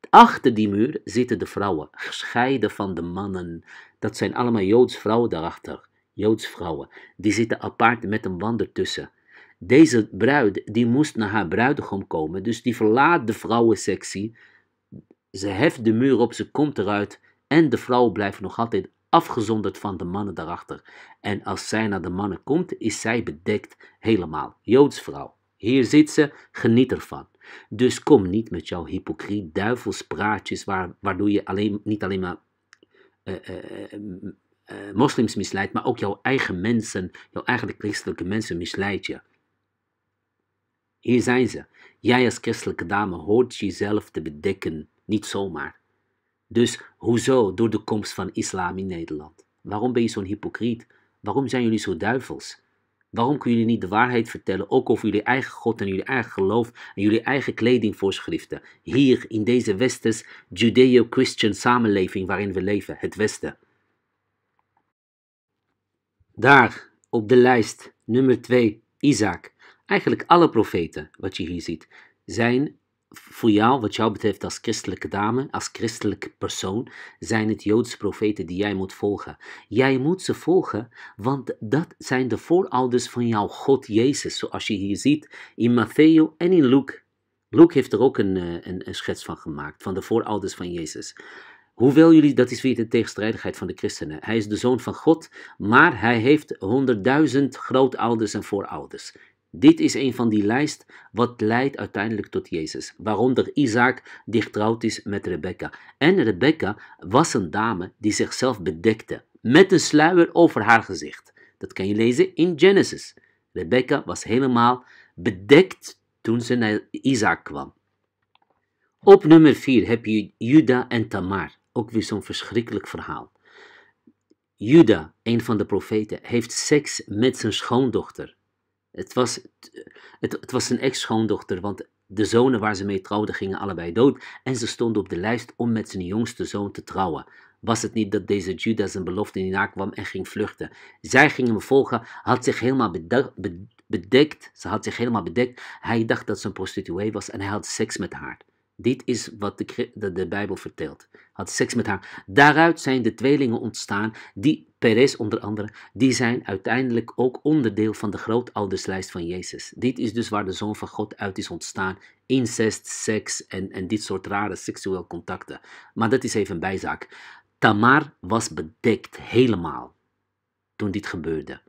Achter die muur zitten de vrouwen, gescheiden van de mannen. Dat zijn allemaal Joods vrouwen daarachter. Joods vrouwen. Die zitten apart met een wand ertussen. Deze bruid die moest naar haar bruidegom komen, dus die verlaat de vrouwensectie ze heft de muur op, ze komt eruit en de vrouwen blijven nog altijd afgezonderd van de mannen daarachter. En als zij naar de mannen komt, is zij bedekt helemaal. Joods vrouw, hier zit ze, geniet ervan. Dus kom niet met jouw hypocriet duivelspraatjes, waar, waardoor je alleen, niet alleen maar eh, eh, eh, moslims misleidt, maar ook jouw eigen mensen, jouw eigen christelijke mensen misleidt je. Hier zijn ze. Jij als christelijke dame hoort jezelf te bedekken niet zomaar. Dus hoezo door de komst van islam in Nederland? Waarom ben je zo'n hypocriet? Waarom zijn jullie zo duivels? Waarom kunnen jullie niet de waarheid vertellen, ook over jullie eigen God en jullie eigen geloof en jullie eigen kledingvoorschriften? Hier in deze westers Judeo-Christian samenleving waarin we leven, het Westen. Daar op de lijst nummer 2, Isaac. Eigenlijk alle profeten, wat je hier ziet, zijn voor jou, wat jou betreft als christelijke dame, als christelijke persoon, zijn het Joodse profeten die jij moet volgen. Jij moet ze volgen, want dat zijn de voorouders van jouw God Jezus, zoals je hier ziet in Matthäus en in Luke. Luke heeft er ook een, eh, een, een schets van gemaakt, van de voorouders van Jezus. Hoewel jullie, dat is weer de tegenstrijdigheid van de christenen. Hij is de zoon van God, maar hij heeft honderdduizend grootouders en voorouders. Dit is een van die lijst wat leidt uiteindelijk tot Jezus. Waaronder Isaac die getrouwd is met Rebecca. En Rebecca was een dame die zichzelf bedekte met een sluier over haar gezicht. Dat kan je lezen in Genesis. Rebecca was helemaal bedekt toen ze naar Isaac kwam. Op nummer 4 heb je Juda en Tamar. Ook weer zo'n verschrikkelijk verhaal. Juda, een van de profeten, heeft seks met zijn schoondochter het was, het, het was zijn ex-schoondochter, want de zonen waar ze mee trouwden gingen allebei dood en ze stonden op de lijst om met zijn jongste zoon te trouwen. Was het niet dat deze Judas zijn belofte niet nakwam en ging vluchten? Zij ging hem volgen, had zich helemaal bedekt, ze had zich helemaal bedekt. Hij dacht dat ze een prostituee was en hij had seks met haar. Dit is wat de, de, Bijbel vertelt. Had seks met haar. Daaruit zijn de tweelingen ontstaan, die, Perez onder andere, die zijn uiteindelijk ook onderdeel van de grootouderslijst van Jezus. Dit is dus waar de Zoon van God uit is ontstaan. Incest, seks en, dit soort rare seksuele contacten. Maar dat is even een bijzaak. Tamar was bedekt, helemaal, toen dit gebeurde.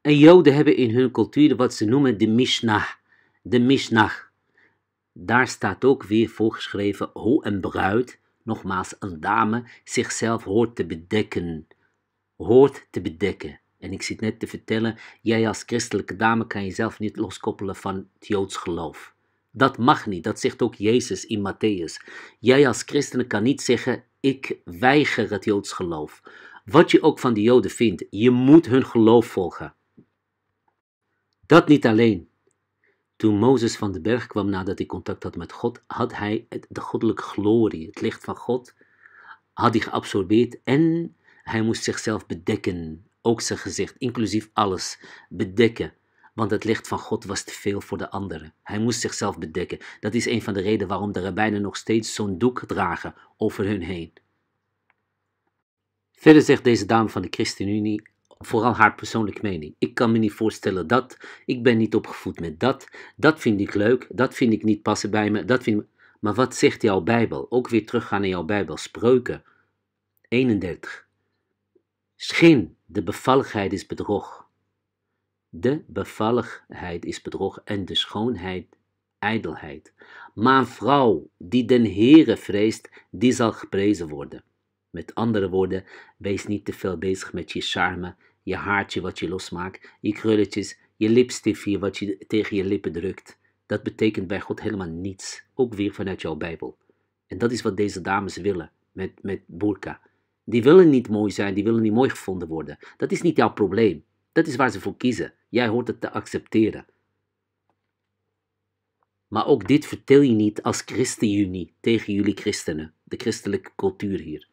En Joden hebben in hun cultuur wat ze noemen de Mishnah. De Mishnah. Daar staat ook weer voorgeschreven hoe een bruid, nogmaals een dame, zichzelf hoort te bedekken. Hoort te bedekken. En ik zit net te vertellen, jij als christelijke dame kan jezelf niet loskoppelen van het Joods geloof. Dat mag niet, dat zegt ook Jezus in Matthäus. Jij als christenen kan niet zeggen, ik weiger het Joods geloof. Wat je ook van de Joden vindt, je moet hun geloof volgen. Dat niet alleen. Toen Mozes van de berg kwam nadat hij contact had met God, had hij de goddelijke glorie, het licht van God, had hij geabsorbeerd en hij moest zichzelf bedekken, ook zijn gezicht, inclusief alles, bedekken. Want het licht van God was te veel voor de anderen. Hij moest zichzelf bedekken. Dat is een van de redenen waarom de rabbijnen nog steeds zo'n doek dragen over hun heen. Verder zegt deze dame van de ChristenUnie vooral haar persoonlijke mening. Ik kan me niet voorstellen dat, ik ben niet opgevoed met dat, dat vind ik leuk, dat vind ik niet passen bij me, dat vind Maar wat zegt jouw Bijbel? Ook weer teruggaan naar jouw Bijbel, Spreuken 31. Schin, de bevalligheid is bedrog. De bevalligheid is bedrog en de schoonheid ijdelheid. Maar een vrouw die den Heere vreest, die zal geprezen worden. Met andere woorden, wees niet te veel bezig met je charme, je haartje wat je losmaakt, je krulletjes, je lipstiftje wat je tegen je lippen drukt. Dat betekent bij God helemaal niets, ook weer vanuit jouw Bijbel. En dat is wat deze dames willen met, met burka. Die willen niet mooi zijn, die willen niet mooi gevonden worden. Dat is niet jouw probleem. Dat is waar ze voor kiezen. Jij hoort het te accepteren. Maar ook dit vertel je niet als ChristenUnie tegen jullie christenen, de christelijke cultuur hier.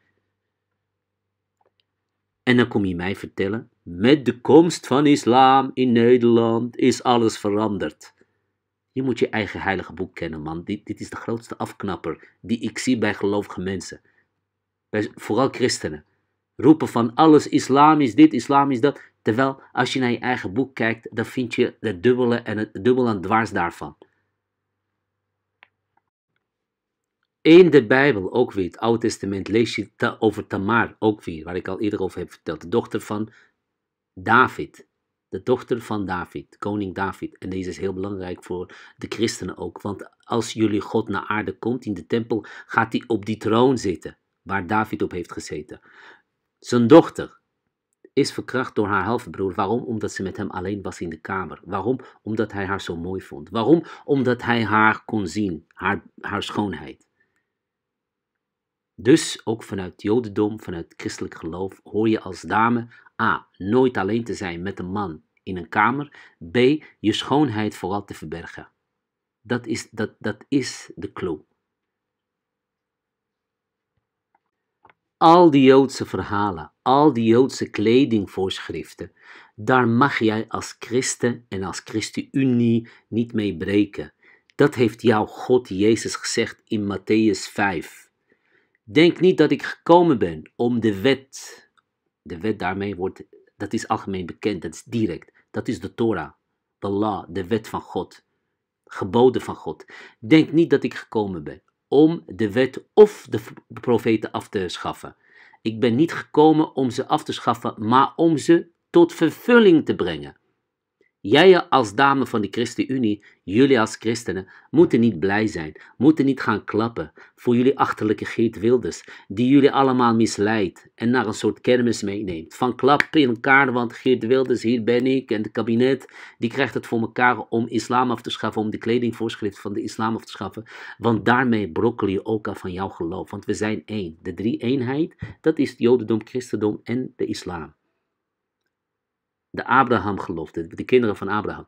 En dan kom je mij vertellen, met de komst van islam in Nederland is alles veranderd. Je moet je eigen heilige boek kennen, man. Dit, dit is de grootste afknapper die ik zie bij gelovige mensen. vooral christenen. Roepen van alles islam is dit, islam is dat. Terwijl als je naar je eigen boek kijkt, dan vind je het dubbele en het dubbel en dwars daarvan. in de Bijbel ook weer, het Oude Testament, lees je ta over Tamar ook weer, waar ik al eerder over heb verteld. De dochter van David. De dochter van David, koning David. En deze is heel belangrijk voor de christenen ook. Want als jullie God naar aarde komt in de tempel, gaat hij op die troon zitten waar David op heeft gezeten. Zijn dochter is verkracht door haar halfbroer. Waarom? Omdat ze met hem alleen was in de kamer. Waarom? Omdat hij haar zo mooi vond. Waarom? Omdat hij haar kon zien, haar, haar schoonheid. Dus ook vanuit Jodendom, vanuit christelijk geloof, hoor je als dame A. nooit alleen te zijn met een man in een kamer. B. je schoonheid vooral te verbergen. Dat is, dat, dat is de clue. Al die Joodse verhalen, al die Joodse kledingvoorschriften, daar mag jij als christen en als ChristenUnie niet mee breken. Dat heeft jouw God Jezus gezegd in Matthäus 5. Denk niet dat ik gekomen ben om de wet. De wet daarmee wordt, dat is algemeen bekend, dat is direct. Dat is de Torah, de la, de wet van God, geboden van God. Denk niet dat ik gekomen ben om de wet of de profeten af te schaffen. Ik ben niet gekomen om ze af te schaffen, maar om ze tot vervulling te brengen. Jij als dame van de ChristenUnie, jullie als christenen, moeten niet blij zijn, moeten niet gaan klappen voor jullie achterlijke Geert Wilders, die jullie allemaal misleidt en naar een soort kermis meeneemt. Van klap in elkaar, want Geert Wilders, hier ben ik, en het kabinet, die krijgt het voor elkaar om islam af te schaffen, om de kledingvoorschrift van de islam af te schaffen, want daarmee brokkel je ook al van jouw geloof, want we zijn één. De drie eenheid, dat is het jodendom, christendom en de islam de Abraham-gelofte, de kinderen van Abraham,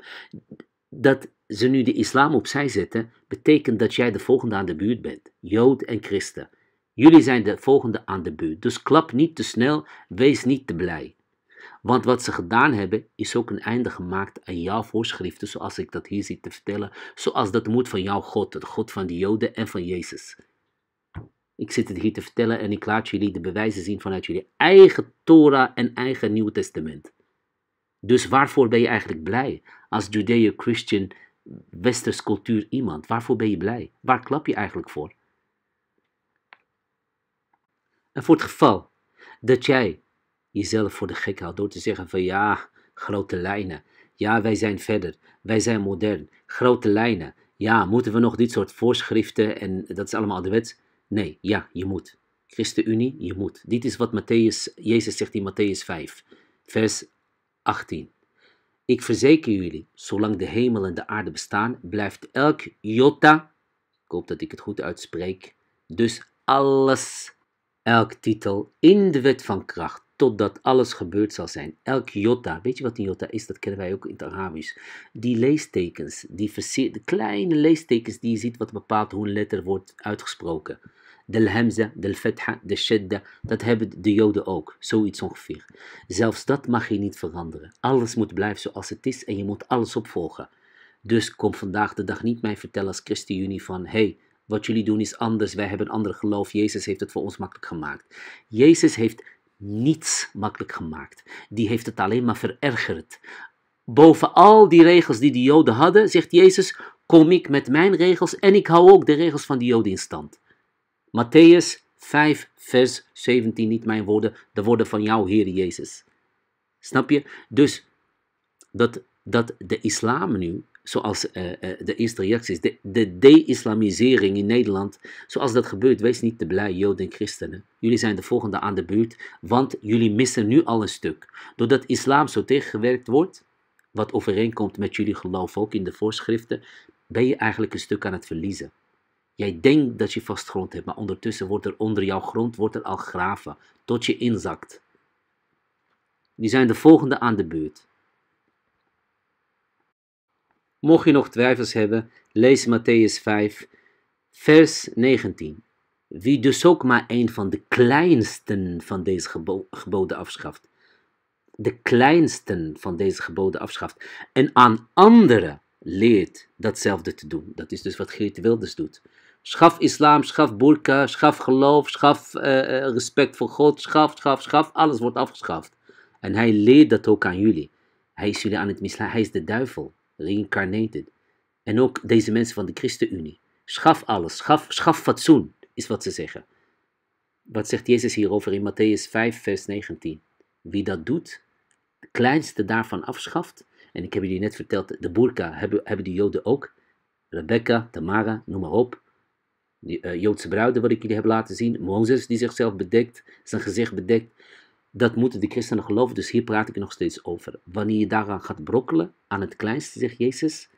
dat ze nu de islam opzij zetten, betekent dat jij de volgende aan de buurt bent, Jood en Christen. Jullie zijn de volgende aan de buurt, dus klap niet te snel, wees niet te blij. Want wat ze gedaan hebben, is ook een einde gemaakt aan jouw voorschriften, zoals ik dat hier zit te vertellen, zoals dat moet van jouw God, de God van de Joden en van Jezus. Ik zit het hier te vertellen en ik laat jullie de bewijzen zien vanuit jullie eigen Torah en eigen Nieuw Testament. Dus waarvoor ben je eigenlijk blij als Judeo-Christian westers cultuur iemand? Waarvoor ben je blij? Waar klap je eigenlijk voor? En voor het geval dat jij jezelf voor de gek houdt door te zeggen van ja, grote lijnen. Ja, wij zijn verder. Wij zijn modern. Grote lijnen. Ja, moeten we nog dit soort voorschriften en dat is allemaal de wet? Nee, ja, je moet. ChristenUnie, je moet. Dit is wat Matthäus, Jezus zegt in Matthäus 5, vers 18. Ik verzeker jullie, zolang de hemel en de aarde bestaan, blijft elk jota, ik hoop dat ik het goed uitspreek, dus alles, elk titel in de wet van kracht, totdat alles gebeurd zal zijn. Elk jota, weet je wat een jota is? Dat kennen wij ook in het Arabisch. Die leestekens, die kleine leestekens die je ziet wat bepaalt hoe een letter wordt uitgesproken de hamza, de fetha, de shedda, dat hebben de joden ook, zoiets ongeveer. Zelfs dat mag je niet veranderen. Alles moet blijven zoals het is en je moet alles opvolgen. Dus kom vandaag de dag niet mij vertellen als ChristenUnie van, hey, wat jullie doen is anders, wij hebben een ander geloof, Jezus heeft het voor ons makkelijk gemaakt. Jezus heeft niets makkelijk gemaakt. Die heeft het alleen maar verergerd. Boven al die regels die de Joden hadden, zegt Jezus, kom ik met mijn regels en ik hou ook de regels van de Joden in stand. Matthäus 5, vers 17, niet mijn woorden, de woorden van jouw Heer Jezus. Snap je? Dus dat, dat de islam nu, zoals eh, eh, de eerste reactie is, de de-islamisering in Nederland, zoals dat gebeurt, wees niet te blij, Joden en christenen. Jullie zijn de volgende aan de buurt, want jullie missen nu al een stuk. Doordat islam zo tegengewerkt wordt, wat overeenkomt met jullie geloof ook in de voorschriften, ben je eigenlijk een stuk aan het verliezen. Jij denkt dat je vast grond hebt, maar ondertussen wordt er onder jouw grond wordt er al graven, tot je inzakt. Die zijn de volgende aan de beurt. Mocht je nog twijfels hebben, lees Matthäus 5, vers 19. Wie dus ook maar een van de kleinsten van deze geboden afschaft, de kleinsten van deze geboden afschaft en aan anderen leert datzelfde te doen. Dat is dus wat Geert Wilders doet. Schaf islam, schaf burka, schaf geloof, schaf eh, eh, respect voor God, schaf, schaf, schaf. Alles wordt afgeschaft. En hij leert dat ook aan jullie. Hij is jullie aan het mislaan. Hij is de duivel, reincarnated. En ook deze mensen van de ChristenUnie. Schaf alles, schaf, schaf fatsoen, is wat ze zeggen. Wat zegt Jezus hierover in Matthäus 5, vers 19? Wie dat doet, de kleinste daarvan afschaft. En ik heb jullie net verteld, de burka hebben, hebben de Joden ook. Rebecca, Tamara, noem maar op die, eh, Joodse bruiden wat ik jullie heb laten zien, Mozes die zichzelf bedekt, zijn gezicht bedekt, dat moeten de christenen geloven, dus hier praat ik nog steeds over. Wanneer je daaraan gaat brokkelen, aan het kleinste, zegt Jezus,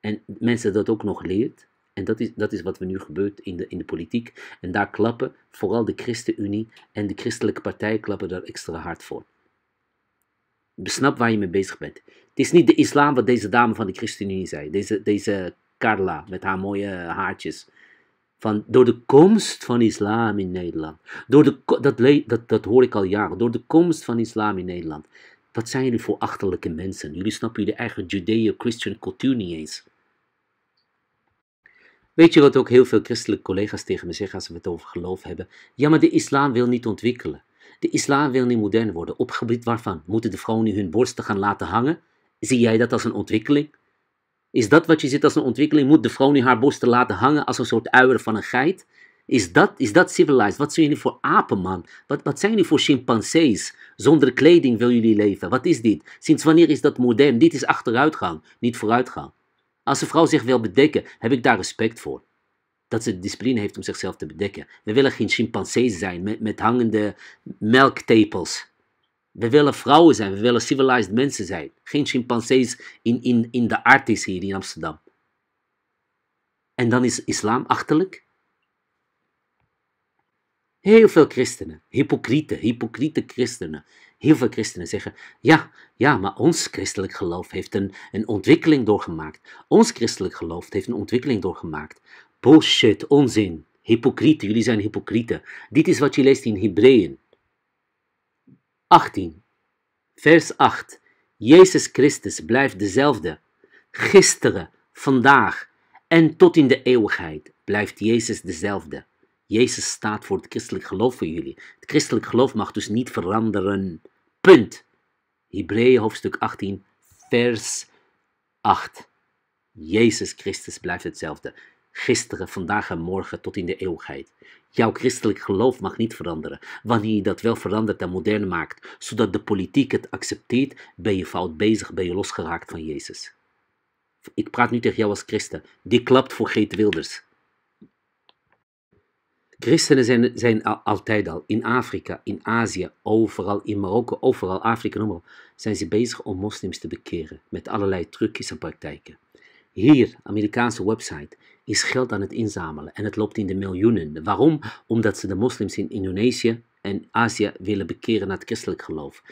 en mensen dat ook nog leert, en dat is, dat is wat er nu gebeurt in de, in de politiek, en daar klappen vooral de ChristenUnie en de christelijke partij klappen daar extra hard voor. Besnap waar je mee bezig bent. Het is niet de islam wat deze dame van de ChristenUnie zei, deze, deze Carla met haar mooie haartjes van, door de komst van islam in Nederland, door de, dat, dat, dat hoor ik al jaren, door de komst van islam in Nederland. Wat zijn jullie voor achterlijke mensen? Jullie snappen jullie eigen Judeo-Christian cultuur niet eens. Weet je wat ook heel veel christelijke collega's tegen me zeggen als we het over geloof hebben? Ja, maar de islam wil niet ontwikkelen. De islam wil niet modern worden. Op gebied waarvan? Moeten de vrouwen hun borsten gaan laten hangen? Zie jij dat als een ontwikkeling? Is dat wat je ziet als een ontwikkeling? Moet de vrouw nu haar borsten laten hangen als een soort uier van een geit? Is dat, is dat civilized? Wat zijn jullie voor apen, man? Wat, wat zijn jullie voor chimpansees? Zonder kleding willen jullie leven. Wat is dit? Sinds wanneer is dat modern? Dit is achteruitgang, niet vooruitgang. Als een vrouw zich wil bedekken, heb ik daar respect voor. Dat ze de discipline heeft om zichzelf te bedekken. We willen geen chimpansees zijn met, met hangende melktepels. We willen vrouwen zijn, we willen civilized mensen zijn. Geen chimpansees in, in, in de Artis hier in Amsterdam. En dan is islam achterlijk. Heel veel christenen, hypocrieten, hypocriete christenen. Heel veel christenen zeggen, ja, ja, maar ons christelijk geloof heeft een, een ontwikkeling doorgemaakt. Ons christelijk geloof heeft een ontwikkeling doorgemaakt. Bullshit, onzin, hypocrieten, jullie zijn hypocrieten. Dit is wat je leest in Hebreeën. 18. Vers 8. Jezus Christus blijft dezelfde. Gisteren, vandaag en tot in de eeuwigheid blijft Jezus dezelfde. Jezus staat voor het christelijk geloof voor jullie. Het christelijk geloof mag dus niet veranderen. Punt. Hebreeën hoofdstuk 18, vers 8. Jezus Christus blijft hetzelfde. Gisteren, vandaag en morgen tot in de eeuwigheid. Jouw christelijk geloof mag niet veranderen. Wanneer je dat wel verandert en modern maakt, zodat de politiek het accepteert, ben je fout bezig, ben je losgeraakt van Jezus. Ik praat nu tegen jou als christen. Die klapt voor Geet Wilders. Christenen zijn, zijn altijd al in Afrika, in Azië, overal in Marokko, overal Afrika, noem maar op, zijn ze bezig om moslims te bekeren met allerlei trucjes en praktijken. Hier, Amerikaanse website, is geld aan het inzamelen en het loopt in de miljoenen. Waarom? Omdat ze de moslims in Indonesië en Azië willen bekeren naar het christelijk geloof.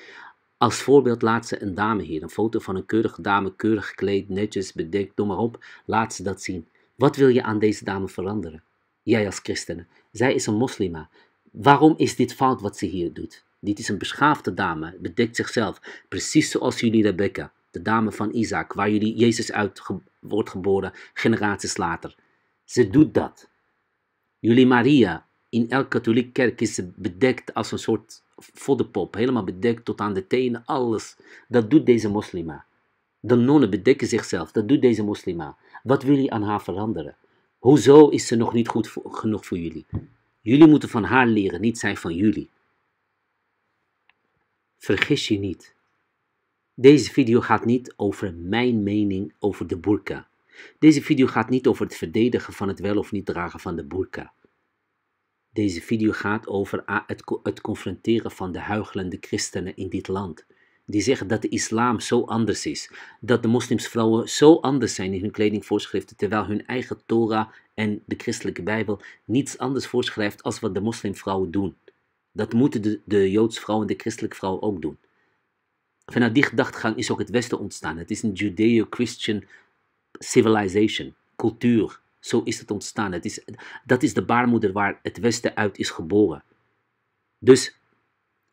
Als voorbeeld laat ze een dame hier, een foto van een keurige dame, keurig gekleed, netjes bedekt, noem maar op. Laat ze dat zien. Wat wil je aan deze dame veranderen? Jij als christenen. Zij is een moslima. Waarom is dit fout wat ze hier doet? Dit is een beschaafde dame, bedekt zichzelf, precies zoals jullie Rebecca, de dame van Isaac, waar jullie Jezus uit wordt geboren, generaties later. Ze doet dat. Jullie Maria in elke katholieke kerk is bedekt als een soort voddenpop, helemaal bedekt tot aan de tenen, alles. Dat doet deze moslima. De nonnen bedekken zichzelf, dat doet deze moslima. Wat wil je aan haar veranderen? Hoezo is ze nog niet goed genoeg voor jullie? Jullie moeten van haar leren, niet zij van jullie. Vergis je niet. Deze video gaat niet over mijn mening over de burka. Deze video gaat niet over het verdedigen van het wel of niet dragen van de burka. Deze video gaat over ah, het confronteren van de huigelende christenen in dit land. Die zeggen dat de islam zo anders is. Dat de moslimsvrouwen zo anders zijn in hun kledingvoorschriften. Terwijl hun eigen Torah en de christelijke Bijbel niets anders voorschrijft als wat de moslimvrouwen doen. Dat moeten de, de Joodse vrouwen en de christelijke vrouwen ook doen. Vanuit die gedachtegang is ook het Westen ontstaan. Het is een Judeo-Christian civilization, cultuur. Zo is het ontstaan. Het is, dat is de baarmoeder waar het Westen uit is geboren. Dus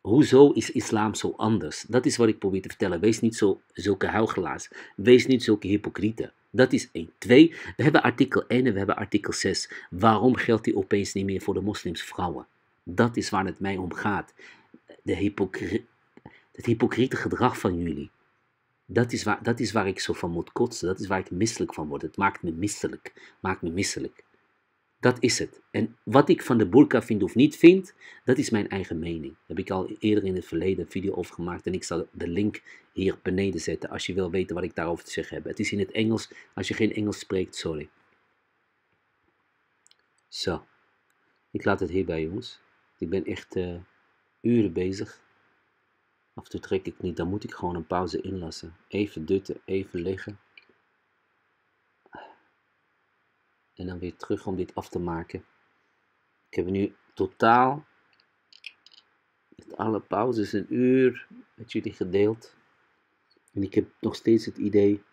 hoezo is islam zo anders? Dat is wat ik probeer te vertellen. Wees niet zo, zulke huigelaars. Wees niet zulke hypocrieten. Dat is één. Twee, we hebben artikel 1 en we hebben artikel 6. Waarom geldt die opeens niet meer voor de moslimsvrouwen? Dat is waar het mij om gaat. De hypocri het hypocriete gedrag van jullie. Dat is, waar, dat is waar ik zo van moet kotsen. Dat is waar ik misselijk van word. Het maakt me misselijk. Maakt me misselijk. Dat is het. En wat ik van de burka vind of niet vind, dat is mijn eigen mening. Daar heb ik al eerder in het verleden een video over gemaakt en ik zal de link hier beneden zetten als je wil weten wat ik daarover te zeggen heb. Het is in het Engels. Als je geen Engels spreekt, sorry. Zo. Ik laat het hierbij, jongens. Ik ben echt eh, uren bezig. Af en toe trek ik niet, dan moet ik gewoon een pauze inlassen. Even dutten, even liggen. En dan weer terug om dit af te maken. Ik heb nu totaal met alle pauzes een uur met jullie gedeeld. En ik heb nog steeds het idee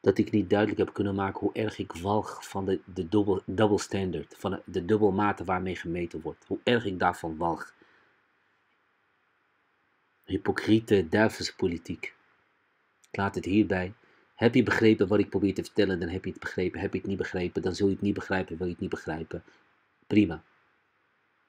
dat ik niet duidelijk heb kunnen maken hoe erg ik walg van de, de double, double standard, van de, de dubbelmate waarmee gemeten wordt. Hoe erg ik daarvan walg hypocriete, duivelse politiek. Ik laat het hierbij. Heb je begrepen wat ik probeer te vertellen, dan heb je het begrepen. Heb je het niet begrepen, dan zul je het niet begrijpen, wil je het niet begrijpen. Prima.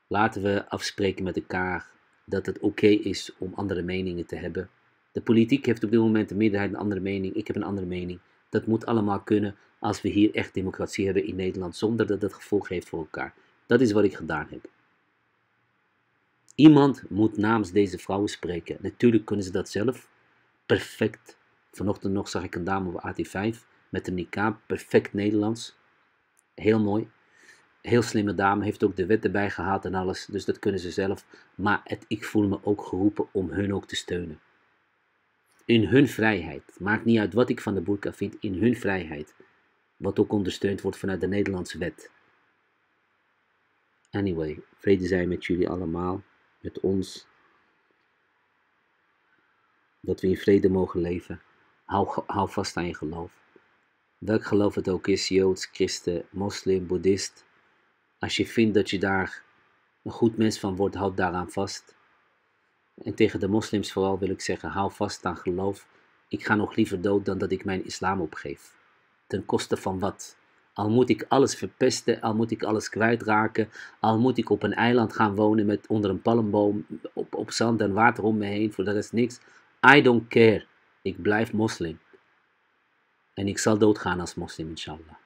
Laten we afspreken met elkaar dat het oké is om andere meningen te hebben. De politiek heeft op dit moment de meerderheid een andere mening. Ik heb een andere mening. Dat moet allemaal kunnen als we hier echt democratie hebben in Nederland, zonder dat dat gevolg heeft voor elkaar. Dat is wat ik gedaan heb. Iemand moet namens deze vrouwen spreken. Natuurlijk kunnen ze dat zelf perfect. Vanochtend nog zag ik een dame op AT5 met een niqab, perfect Nederlands. Heel mooi. Heel slimme dame, heeft ook de wet erbij gehaald en alles, dus dat kunnen ze zelf. Maar het, ik voel me ook geroepen om hun ook te steunen. In hun vrijheid. Maakt niet uit wat ik van de boerka vind, in hun vrijheid. Wat ook ondersteund wordt vanuit de Nederlandse wet. Anyway, vrede zijn met jullie allemaal met ons. Dat we in vrede mogen leven. Hou, hou vast aan je geloof. Welk geloof het ook is, Joods, Christen, Moslim, Boeddhist. Als je vindt dat je daar een goed mens van wordt, houd daaraan vast. En tegen de moslims vooral wil ik zeggen, hou vast aan geloof. Ik ga nog liever dood dan dat ik mijn islam opgeef. Ten koste van wat? Al moet ik alles verpesten, al moet ik alles kwijtraken, al moet ik op een eiland gaan wonen met onder een palmboom, op, op zand en water om me heen, voor de rest niks. I don't care. Ik blijf moslim. En ik zal doodgaan als moslim, inshallah.